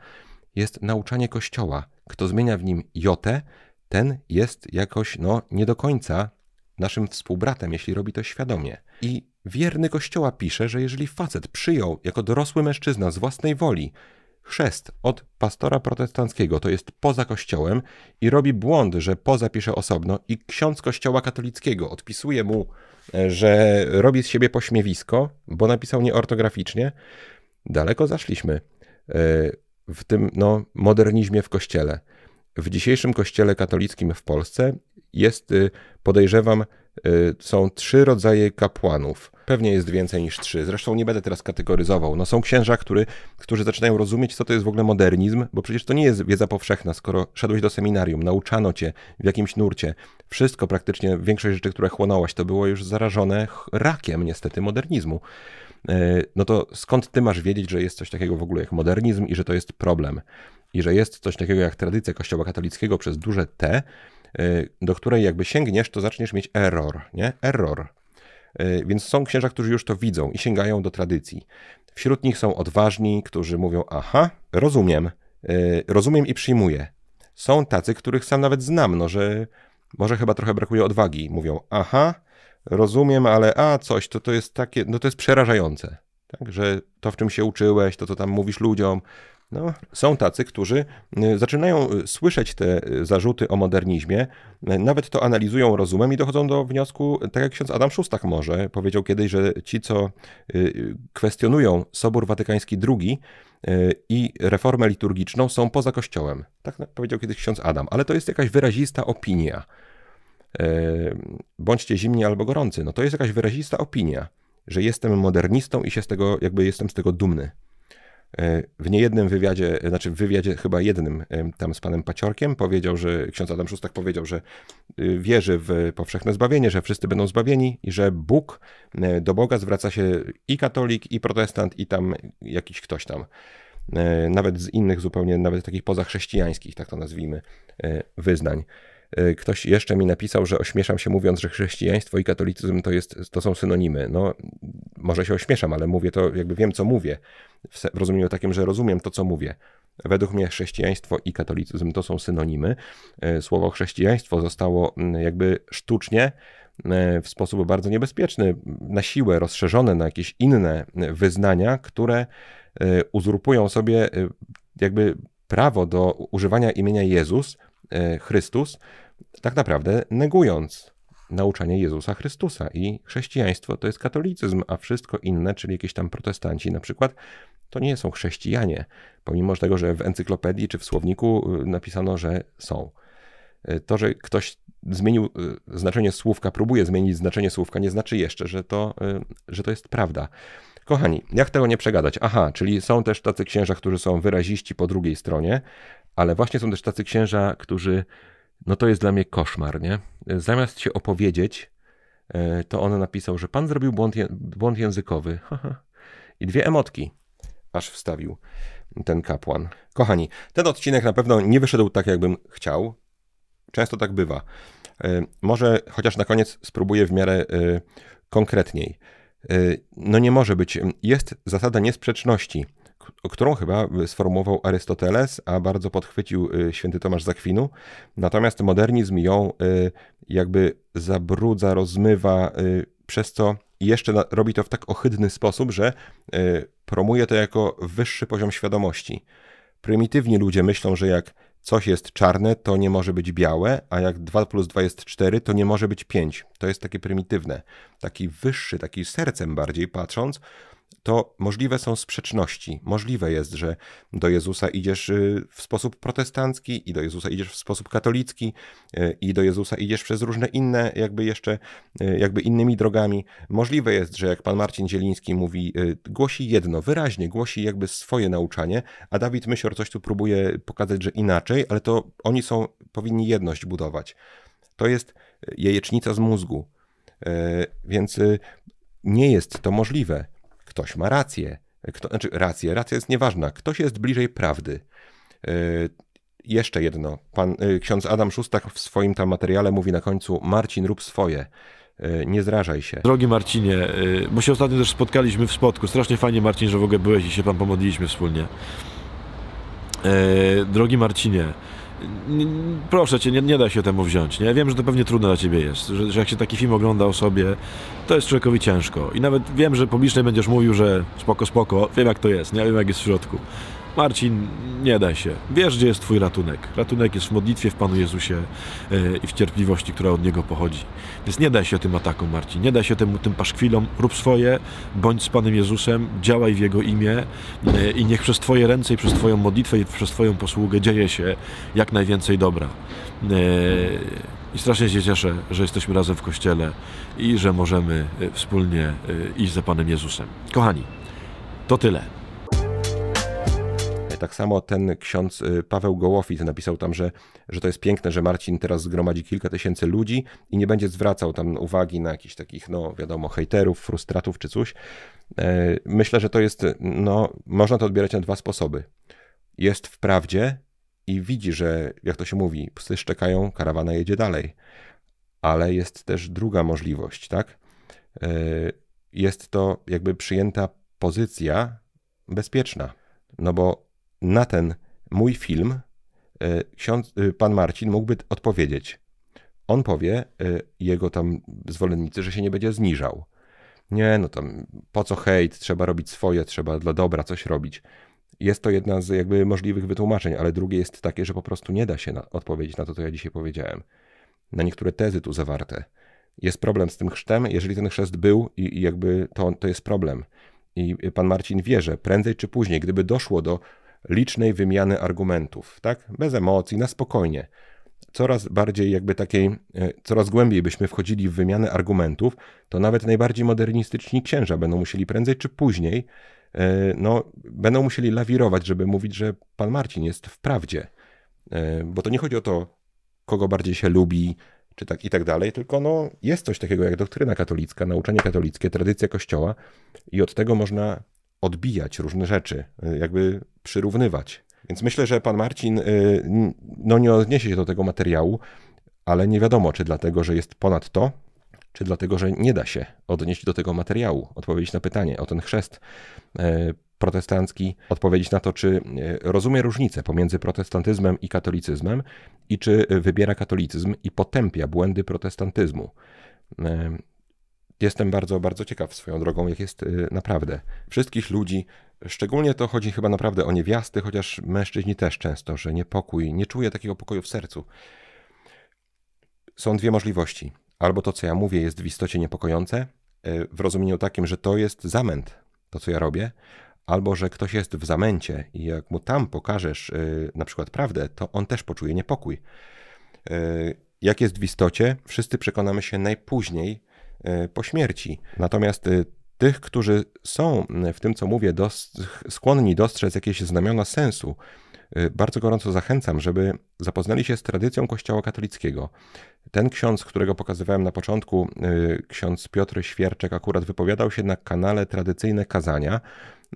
Jest nauczanie kościoła. Kto zmienia w nim jotę, ten jest jakoś, no, nie do końca naszym współbratem, jeśli robi to świadomie. I Wierny Kościoła pisze, że jeżeli facet przyjął jako dorosły mężczyzna z własnej woli chrzest od pastora protestanckiego, to jest poza Kościołem, i robi błąd, że poza pisze osobno, i ksiądz Kościoła katolickiego odpisuje mu, e, że robi z siebie pośmiewisko, bo napisał nieortograficznie, daleko zaszliśmy e, w tym no, modernizmie w Kościele w dzisiejszym kościele katolickim w Polsce jest, y, podejrzewam, y, są trzy rodzaje kapłanów. Pewnie jest więcej niż trzy. Zresztą nie będę teraz kategoryzował. No są księża, który, którzy zaczynają rozumieć, co to jest w ogóle modernizm, bo przecież to nie jest wiedza powszechna. Skoro szedłeś do seminarium, nauczano cię w jakimś nurcie, wszystko praktycznie, większość rzeczy, które chłonąłeś, to było już zarażone rakiem niestety modernizmu. Y, no to skąd ty masz wiedzieć, że jest coś takiego w ogóle jak modernizm i że to jest problem? i że jest coś takiego jak tradycja Kościoła katolickiego przez duże T, y, do której jakby sięgniesz, to zaczniesz mieć error, nie? Error. Y, więc są księża, którzy już to widzą i sięgają do tradycji. Wśród nich są odważni, którzy mówią: Aha, rozumiem, y, rozumiem i przyjmuję. Są tacy, których sam nawet znam, no że może chyba trochę brakuje odwagi. Mówią: Aha, rozumiem, ale a coś, to, to jest takie, no to jest przerażające. Tak, że to, w czym się uczyłeś, to, co tam mówisz ludziom, no, są tacy, którzy y, zaczynają y, słyszeć te y, zarzuty o modernizmie, nawet to analizują rozumem i dochodzą do wniosku, tak jak ksiądz Adam Szustak może, powiedział kiedyś, że ci, co kwestionują Sobór Watykański II i reformę liturgiczną, są poza Kościołem. Tak powiedział kiedyś ksiądz Adam, ale to jest jakaś wyrazista opinia. Bądźcie zimni albo gorący. No to jest jakaś wyrazista opinia, że jestem modernistą i się z tego, jakby jestem z tego dumny. E, w niejednym wywiadzie, e, znaczy w wywiadzie chyba jednym e, tam z panem Paciorkiem powiedział, że ksiądz Adam Szóstak powiedział, że wierzy w powszechne zbawienie, że wszyscy będą zbawieni i że Bóg, do Boga zwraca się i katolik, i protestant, i tam jakiś ktoś tam. Nawet z innych zupełnie, nawet takich pozachrześcijańskich, tak to nazwijmy, wyznań. E, ktoś jeszcze mi napisał, że ośmieszam się mówiąc, że chrześcijaństwo i katolicyzm to, jest, to są synonimy. No, może się ośmieszam, ale mówię to, jakby wiem, co mówię. W rozumieniu takim, że rozumiem to, co mówię. Według mnie chrześcijaństwo i katolicyzm to są synonimy. E, słowo chrześcijaństwo zostało mm, jakby sztucznie e, w sposób bardzo niebezpieczny, na siłę rozszerzone na jakieś inne mm, wyznania, które uzurpują sobie jakby prawo do używania imienia Jezus E, Chrystus, tak naprawdę negując nauczanie Jezusa Chrystusa. I chrześcijaństwo to jest katolicyzm, a wszystko inne, czyli jakieś tam protestanci na przykład, to nie są chrześcijanie, pomimo tego, że w encyklopedii czy w słowniku e, napisano, że są. E, to, że ktoś zmienił znaczenie słówka, próbuje zmienić znaczenie słówka, nie znaczy jeszcze, że to, że to jest prawda. Kochani, jak tego nie przegadać? Aha, czyli są też tacy księża, którzy są wyraziści po drugiej stronie, ale właśnie są też tacy księża, którzy, no to jest dla mnie koszmar, nie? Zamiast się opowiedzieć, e, to on napisał, że pan zrobił błąd, błąd językowy. (laughs) I dwie emotki aż wstawił ten kapłan. Kochani, ten odcinek na pewno nie wyszedł tak, jakbym chciał. Często tak bywa. E, może chociaż na koniec spróbuję w miarę e, konkretniej. No nie może być. Jest zasada niesprzeczności którą chyba sformułował Arystoteles, a bardzo podchwycił y, święty Tomasz Zakwinu. Natomiast modernizm ją y, jakby zabrudza, rozmywa, y, przez co jeszcze robi to w tak ohydny sposób, że promuje to jako wyższy poziom świadomości. Prymitywni ludzie myślą, że jak coś jest czarne, to nie może być białe, a jak 2 plus 2 jest 4, to nie może być 5. To jest takie prymitywne, taki wyższy, taki sercem bardziej patrząc, to możliwe są sprzeczności. Możliwe jest, że do Jezusa idziesz y, w sposób protestancki i do Jezusa idziesz w sposób katolicki y, i do Jezusa idziesz przez różne inne, jakby jeszcze, y, jakby innymi drogami. Możliwe jest, że jak pan Marcin Zieliński mówi, głosi jedno, wyraźnie głosi jakby swoje nauczanie, a Dawid Myślor coś tu próbuje pokazać, że inaczej, ale to oni są, powinni jedność budować. To jest jajecznica z mózgu. Więc nie jest to możliwe ktoś ma rację. Kto, znaczy rację, racja jest nieważna. Ktoś jest bliżej prawdy. Yy, jeszcze jedno. Pan, yy, ksiądz Adam Szustak w swoim tam materiale mówi na końcu: Marcin, rób swoje. E, nie zrażaj się. Drogi Marcinie, bo się ostatnio też spotkaliśmy w spotku. Strasznie fajnie, Marcin, że w ogóle byłeś i się pan pomodliliśmy wspólnie. Drogi Marcinie, proszę cię, nie, nie, da się temu wziąć. Nie? Wiem, że to pewnie trudne dla ciebie jest, że, że, jak się taki film ogląda o sobie, to jest człowiekowi ciężko. I nawet wiem, że publicznie będziesz mówił, że spoko, spoko, wiem jak to jest, nie wiem jak jest w środku. Marcin, nie daj się. Wiesz, gdzie jest Twój ratunek. Ratunek jest w modlitwie w Panu Jezusie e, i w cierpliwości, która od Niego pochodzi. Więc nie daj się tym atakom, Marcin. Nie daj się tym, tym paszkwilom. Rób swoje, bądź z Panem Jezusem, działaj w Jego imię e, i niech przez Twoje ręce i przez Twoją modlitwę i przez Twoją posługę dzieje się jak najwięcej dobra. E, I strasznie się cieszę, że jesteśmy razem w Kościele i że możemy wspólnie iść za Panem Jezusem. Kochani, to tyle. Tak samo ten ksiądz y, Paweł Gołofit napisał tam, że, że to jest piękne, że Marcin teraz zgromadzi kilka tysięcy ludzi i nie będzie zwracał tam uwagi na jakichś takich, no wiadomo, hejterów, frustratów czy coś. E, myślę, że to jest, no, można to odbierać na dwa sposoby. Jest w prawdzie i widzi, że, jak to się mówi, psy szczekają, karawana jedzie dalej. Ale jest też druga możliwość, tak? E, jest to jakby przyjęta pozycja bezpieczna. No bo na ten mój film e, ksiądz, e, pan Marcin mógłby odpowiedzieć. On powie, e, jego tam zwolennicy, że się nie będzie zniżał. Nie, no tam po co hejt, trzeba robić swoje, trzeba dla dobra coś robić. Jest to jedna z jakby możliwych wytłumaczeń, ale drugie jest takie, że po prostu nie da się na, odpowiedzieć na to, co ja dzisiaj powiedziałem. Na niektóre tezy tu zawarte. Jest problem z tym chrztem, jeżeli ten chrzest był i, i jakby to, to jest problem. I pan Marcin wie, że prędzej czy później, gdyby doszło do licznej wymiany argumentów, tak? Bez emocji, na spokojnie. Coraz bardziej jakby takiej, e, coraz głębiej byśmy wchodzili w wymianę argumentów, to nawet najbardziej modernistyczni księża będą musieli prędzej czy później, e, no, będą musieli lawirować, żeby mówić, że pan Marcin jest w prawdzie. E, bo to nie chodzi o to, kogo bardziej się lubi, czy tak i tak dalej, tylko no, jest coś takiego jak doktryna katolicka, nauczanie katolickie, tradycja kościoła i od tego można odbijać różne rzeczy, y, jakby przyrównywać. Więc myślę, że pan Marcin y, no, nie odniesie się do tego materiału, ale nie wiadomo, czy dlatego, że jest ponad to, czy dlatego, że nie da się odnieść do tego materiału, odpowiedzieć na pytanie o ten chrzest y, protestancki, odpowiedzieć na to, czy rozumie różnicę pomiędzy protestantyzmem i katolicyzmem i czy wybiera katolicyzm i potępia błędy protestantyzmu. Jestem bardzo, bardzo ciekaw swoją drogą, jak jest y, naprawdę. Wszystkich ludzi, szczególnie to chodzi chyba naprawdę o niewiasty, chociaż mężczyźni też często, że niepokój, nie czuję takiego pokoju w sercu. Są dwie możliwości. Albo to, co ja mówię, jest w istocie niepokojące, y, w rozumieniu takim, że to jest zamęt, to co ja robię, albo że ktoś jest w zamęcie i jak mu tam pokażesz y, na przykład prawdę, to on też poczuje niepokój. Jak jest w istocie, wszyscy przekonamy się najpóźniej E, po śmierci. Natomiast e, tych, którzy są e, w tym, co mówię, dos skłonni dostrzec jakieś znamiona sensu, bardzo gorąco zachęcam, żeby zapoznali się z tradycją Kościoła katolickiego. Ten ksiądz, którego pokazywałem na początku, ksiądz Piotr Świerczek, akurat wypowiadał się na kanale Tradycyjne Kazania.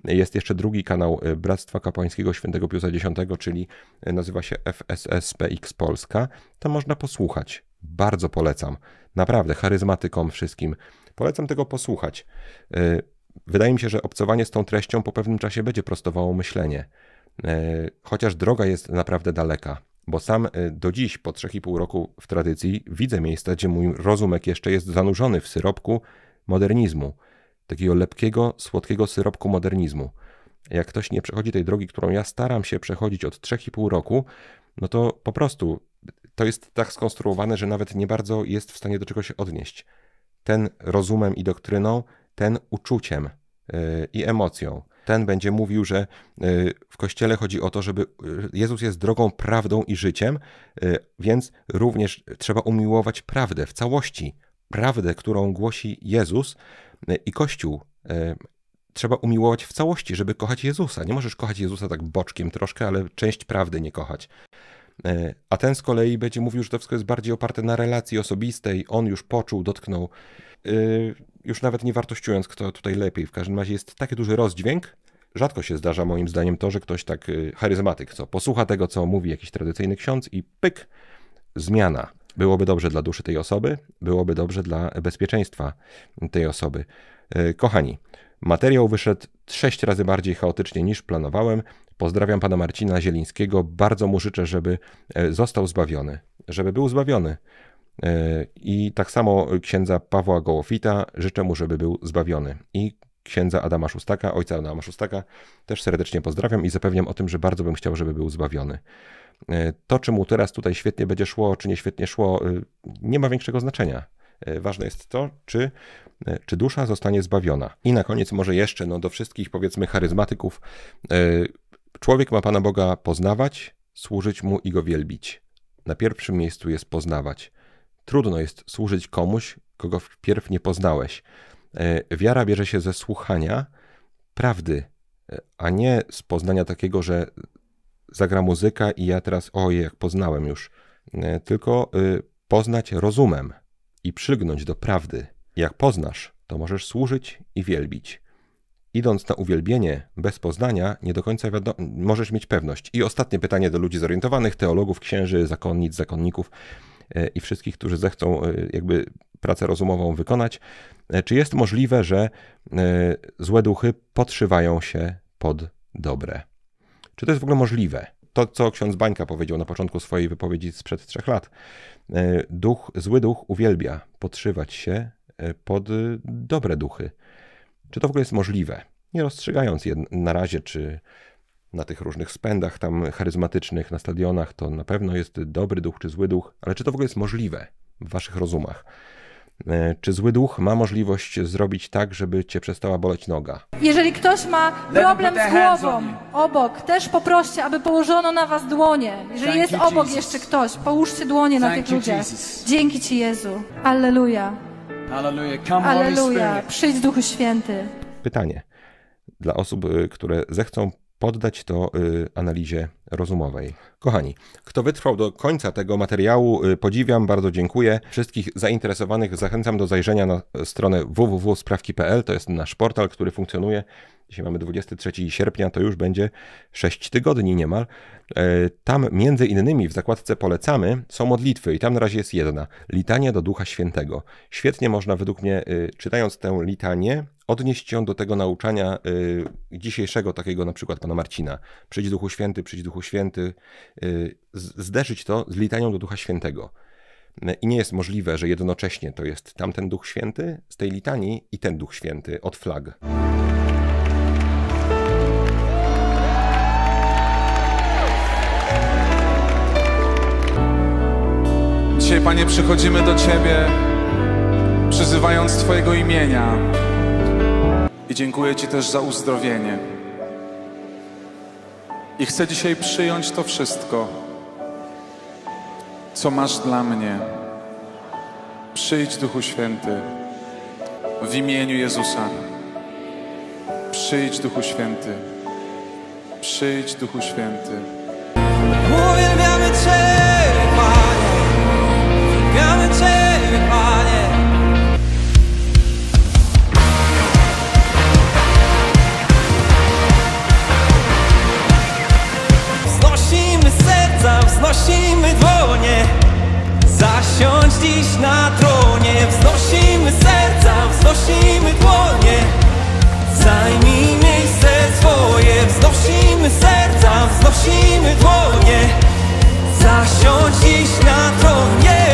Jest jeszcze drugi kanał Bractwa Kapłańskiego Świętego Piusa X, czyli nazywa się FSSPX Polska. Tam można posłuchać. Bardzo polecam. Naprawdę, charyzmatykom wszystkim. Polecam tego posłuchać. Y, wydaje mi się, że obcowanie z tą treścią po pewnym czasie będzie prostowało myślenie. Y, chociaż droga jest naprawdę daleka, bo sam y, do dziś, po 3,5 roku w tradycji, widzę miejsca, gdzie mój rozumek jeszcze jest zanurzony w syropku modernizmu. Takiego lepkiego, słodkiego syropku modernizmu. Jak ktoś nie przechodzi tej drogi, którą ja staram się przechodzić od 3,5 roku, no to po prostu to jest tak skonstruowane, że nawet nie bardzo jest w stanie do czego się odnieść. Ten rozumem i doktryną, ten uczuciem y, i emocją. Ten będzie mówił, że y, w kościele chodzi o to, żeby y, Jezus jest drogą, prawdą i życiem, więc również trzeba umiłować prawdę w całości. Prawdę, którą głosi Jezus i Kościół. Trzeba umiłować w całości, żeby kochać Jezusa. Nie możesz kochać Jezusa tak boczkiem troszkę, ale część prawdy nie kochać. E, a ten z kolei będzie mówił, że to wszystko jest bardziej oparte na relacji osobistej, on już poczuł, dotknął. E, już nawet nie wartościując, kto tutaj lepiej. W każdym razie jest taki duży rozdźwięk. Rzadko się zdarza moim zdaniem to, że ktoś tak e, charyzmatyk, co posłucha tego, co mówi jakiś tradycyjny ksiądz i pyk, zmiana. Byłoby dobrze dla duszy tej osoby, byłoby dobrze dla bezpieczeństwa tej osoby. Kochani, materiał wyszedł sześć razy bardziej chaotycznie niż planowałem. Pozdrawiam pana Marcina Zielińskiego. Bardzo mu życzę, żeby e, został zbawiony, żeby był zbawiony. E, I tak samo księdza Pawła Gołofita życzę mu, żeby był zbawiony. I księdza Adama Szustaka, ojca Adama Szustaka też serdecznie pozdrawiam i zapewniam o tym, że bardzo bym chciał, żeby był zbawiony. E, to, czy mu teraz tutaj świetnie będzie szło, czy nie świetnie szło, nie ma większego znaczenia. Ważne jest to, czy, czy dusza zostanie zbawiona. I na koniec może jeszcze no, do wszystkich powiedzmy charyzmatyków, Człowiek ma Pana Boga poznawać, służyć Mu i Go wielbić. Na pierwszym miejscu jest poznawać. Trudno jest służyć komuś, kogo wpierw nie poznałeś. E, wiara bierze się ze słuchania prawdy, e, a nie z poznania takiego, że zagra muzyka i ja teraz ojej, jak poznałem już. E, tylko y, poznać rozumem i przygnąć do prawdy. Jak poznasz, to możesz służyć i wielbić idąc na uwielbienie bez poznania, nie do końca możesz mieć pewność. I ostatnie pytanie do ludzi zorientowanych, teologów, księży, zakonnic, zakonników e, i wszystkich, którzy zechcą e, jakby pracę rozumową wykonać. E, czy jest możliwe, że złe duchy podszywają się pod dobre? Czy to jest w ogóle możliwe? To, co ksiądz Bańka powiedział na początku swojej wypowiedzi sprzed trzech lat. Duch, zły duch uwielbia podszywać się pod dobre duchy czy to w ogóle jest możliwe. Nie rozstrzygając na razie, czy na tych różnych spędach tam charyzmatycznych, na stadionach, to na pewno jest dobry duch czy zły duch, ale czy to w ogóle jest możliwe w waszych rozumach? E, czy zły duch ma możliwość zrobić tak, żeby cię przestała boleć noga? Jeżeli ktoś ma problem z głową obok, też poproście, aby położono na was dłonie. Jeżeli jest obok jeszcze ktoś, połóżcie dłonie na tych ludziach. Dzięki ci Jezu. Alleluja. Aleluja. Przyjdź Duchu Święty. Pytanie dla osób, y, które zechcą poddać to y, analizie rozumowej. Kochani, kto wytrwał do końca tego materiału, y, podziwiam, bardzo dziękuję. Wszystkich zainteresowanych zachęcam do zajrzenia na stronę www.sprawki.pl, to jest nasz portal, który funkcjonuje Dzisiaj mamy 23 sierpnia, to już będzie 6 tygodni niemal. E, tam między innymi w zakładce polecamy są modlitwy i tam na razie jest jedna. Litania do Ducha Świętego. Świetnie można według mnie, e, czytając tę litanię, odnieść ją do tego nauczania e, dzisiejszego, takiego na przykład pana Marcina. Przyjdź Duchu Święty, przyjdź Duchu Święty. zderzyć to z litanią do Ducha Świętego. I nie jest możliwe, że jednocześnie to jest tamten Duch Święty z tej litanii i ten Duch Święty od flag. Dzisiaj, Panie, przychodzimy do Ciebie, przyzywając Twojego imienia. I dziękuję Ci też za uzdrowienie. I chcę dzisiaj przyjąć to wszystko, co masz dla mnie. Przyjdź, Duchu Święty, w imieniu Jezusa. Przyjdź, Duchu Święty. Przyjdź, Duchu Święty. Wznosimy dłonie Zasiądź dziś na tronie Wznosimy serca, wznosimy dłonie Zajmij miejsce swoje Wznosimy serca, wznosimy dłonie Zasiądź dziś na tronie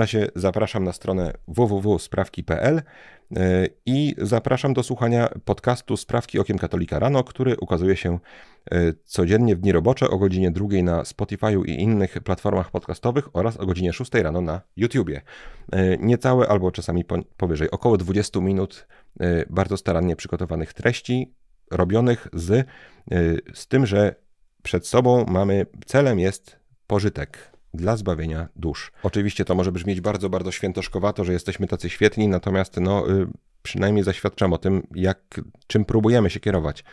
razie zapraszam na stronę www.sprawki.pl e, i zapraszam do słuchania podcastu Sprawki Okiem Katolika Rano, który ukazuje się e, codziennie w dni robocze o godzinie 2 na Spotify'u i innych platformach podcastowych oraz o godzinie 6 rano na YouTubie. E, niecałe albo czasami powyżej, około 20 minut bardzo starannie przygotowanych treści, robionych z, z tym, że przed sobą mamy, celem jest pożytek dla zbawienia dusz. Oczywiście to może brzmieć bardzo, bardzo świętoszkowato, że jesteśmy tacy świetni, natomiast no, y, przynajmniej zaświadczam o tym, jak, czym próbujemy się kierować.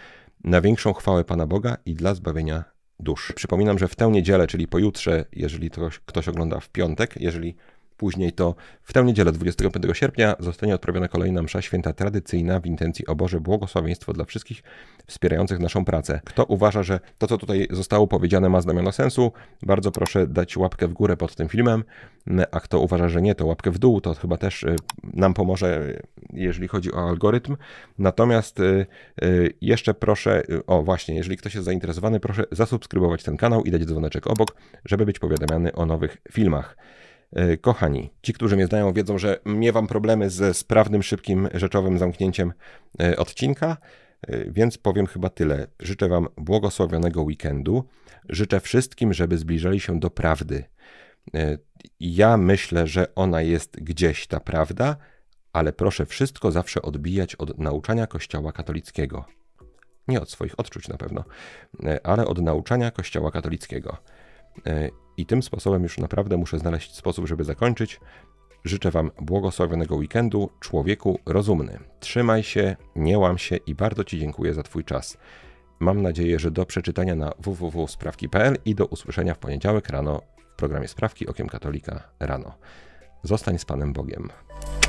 Na większą chwałę Pana Boga i dla zbawienia dusz. Przypominam, że w tę niedzielę, czyli pojutrze, jeżeli ktoś, ktoś ogląda w piątek, jeżeli Później to w tę niedzielę 25 sierpnia zostanie odprawiona kolejna msza święta tradycyjna w intencji o Boże błogosławieństwo dla wszystkich wspierających naszą pracę. Kto uważa, że to, co tutaj zostało powiedziane ma znamiona sensu, bardzo proszę dać łapkę w górę pod tym filmem, a kto uważa, że nie, to łapkę w dół, to chyba też y, nam pomoże, jeżeli chodzi o algorytm. Natomiast y, y, jeszcze proszę, o właśnie, jeżeli ktoś jest zainteresowany, proszę zasubskrybować ten kanał i dać dzwoneczek obok, żeby być powiadamiany o nowych filmach. E, kochani, ci, którzy mnie znają, wiedzą, że miewam problemy ze sprawnym, szybkim, rzeczowym zamknięciem e, odcinka, e, więc powiem chyba tyle. Życzę Wam błogosławionego weekendu. Życzę wszystkim, żeby zbliżali się do prawdy. Ja myślę, że ona jest gdzieś ta prawda, ale proszę wszystko zawsze odbijać od nauczania Kościoła katolickiego. Nie od swoich odczuć na pewno, ale od nauczania Kościoła katolickiego i tym sposobem już naprawdę muszę znaleźć sposób, żeby zakończyć. Życzę Wam błogosławionego weekendu, człowieku rozumny. Trzymaj się, nie łam się i bardzo Ci dziękuję za Twój czas. Mam nadzieję, że do przeczytania na www.sprawki.pl i do usłyszenia w poniedziałek rano w programie Sprawki Okiem Katolika rano. Zostań z Panem Bogiem.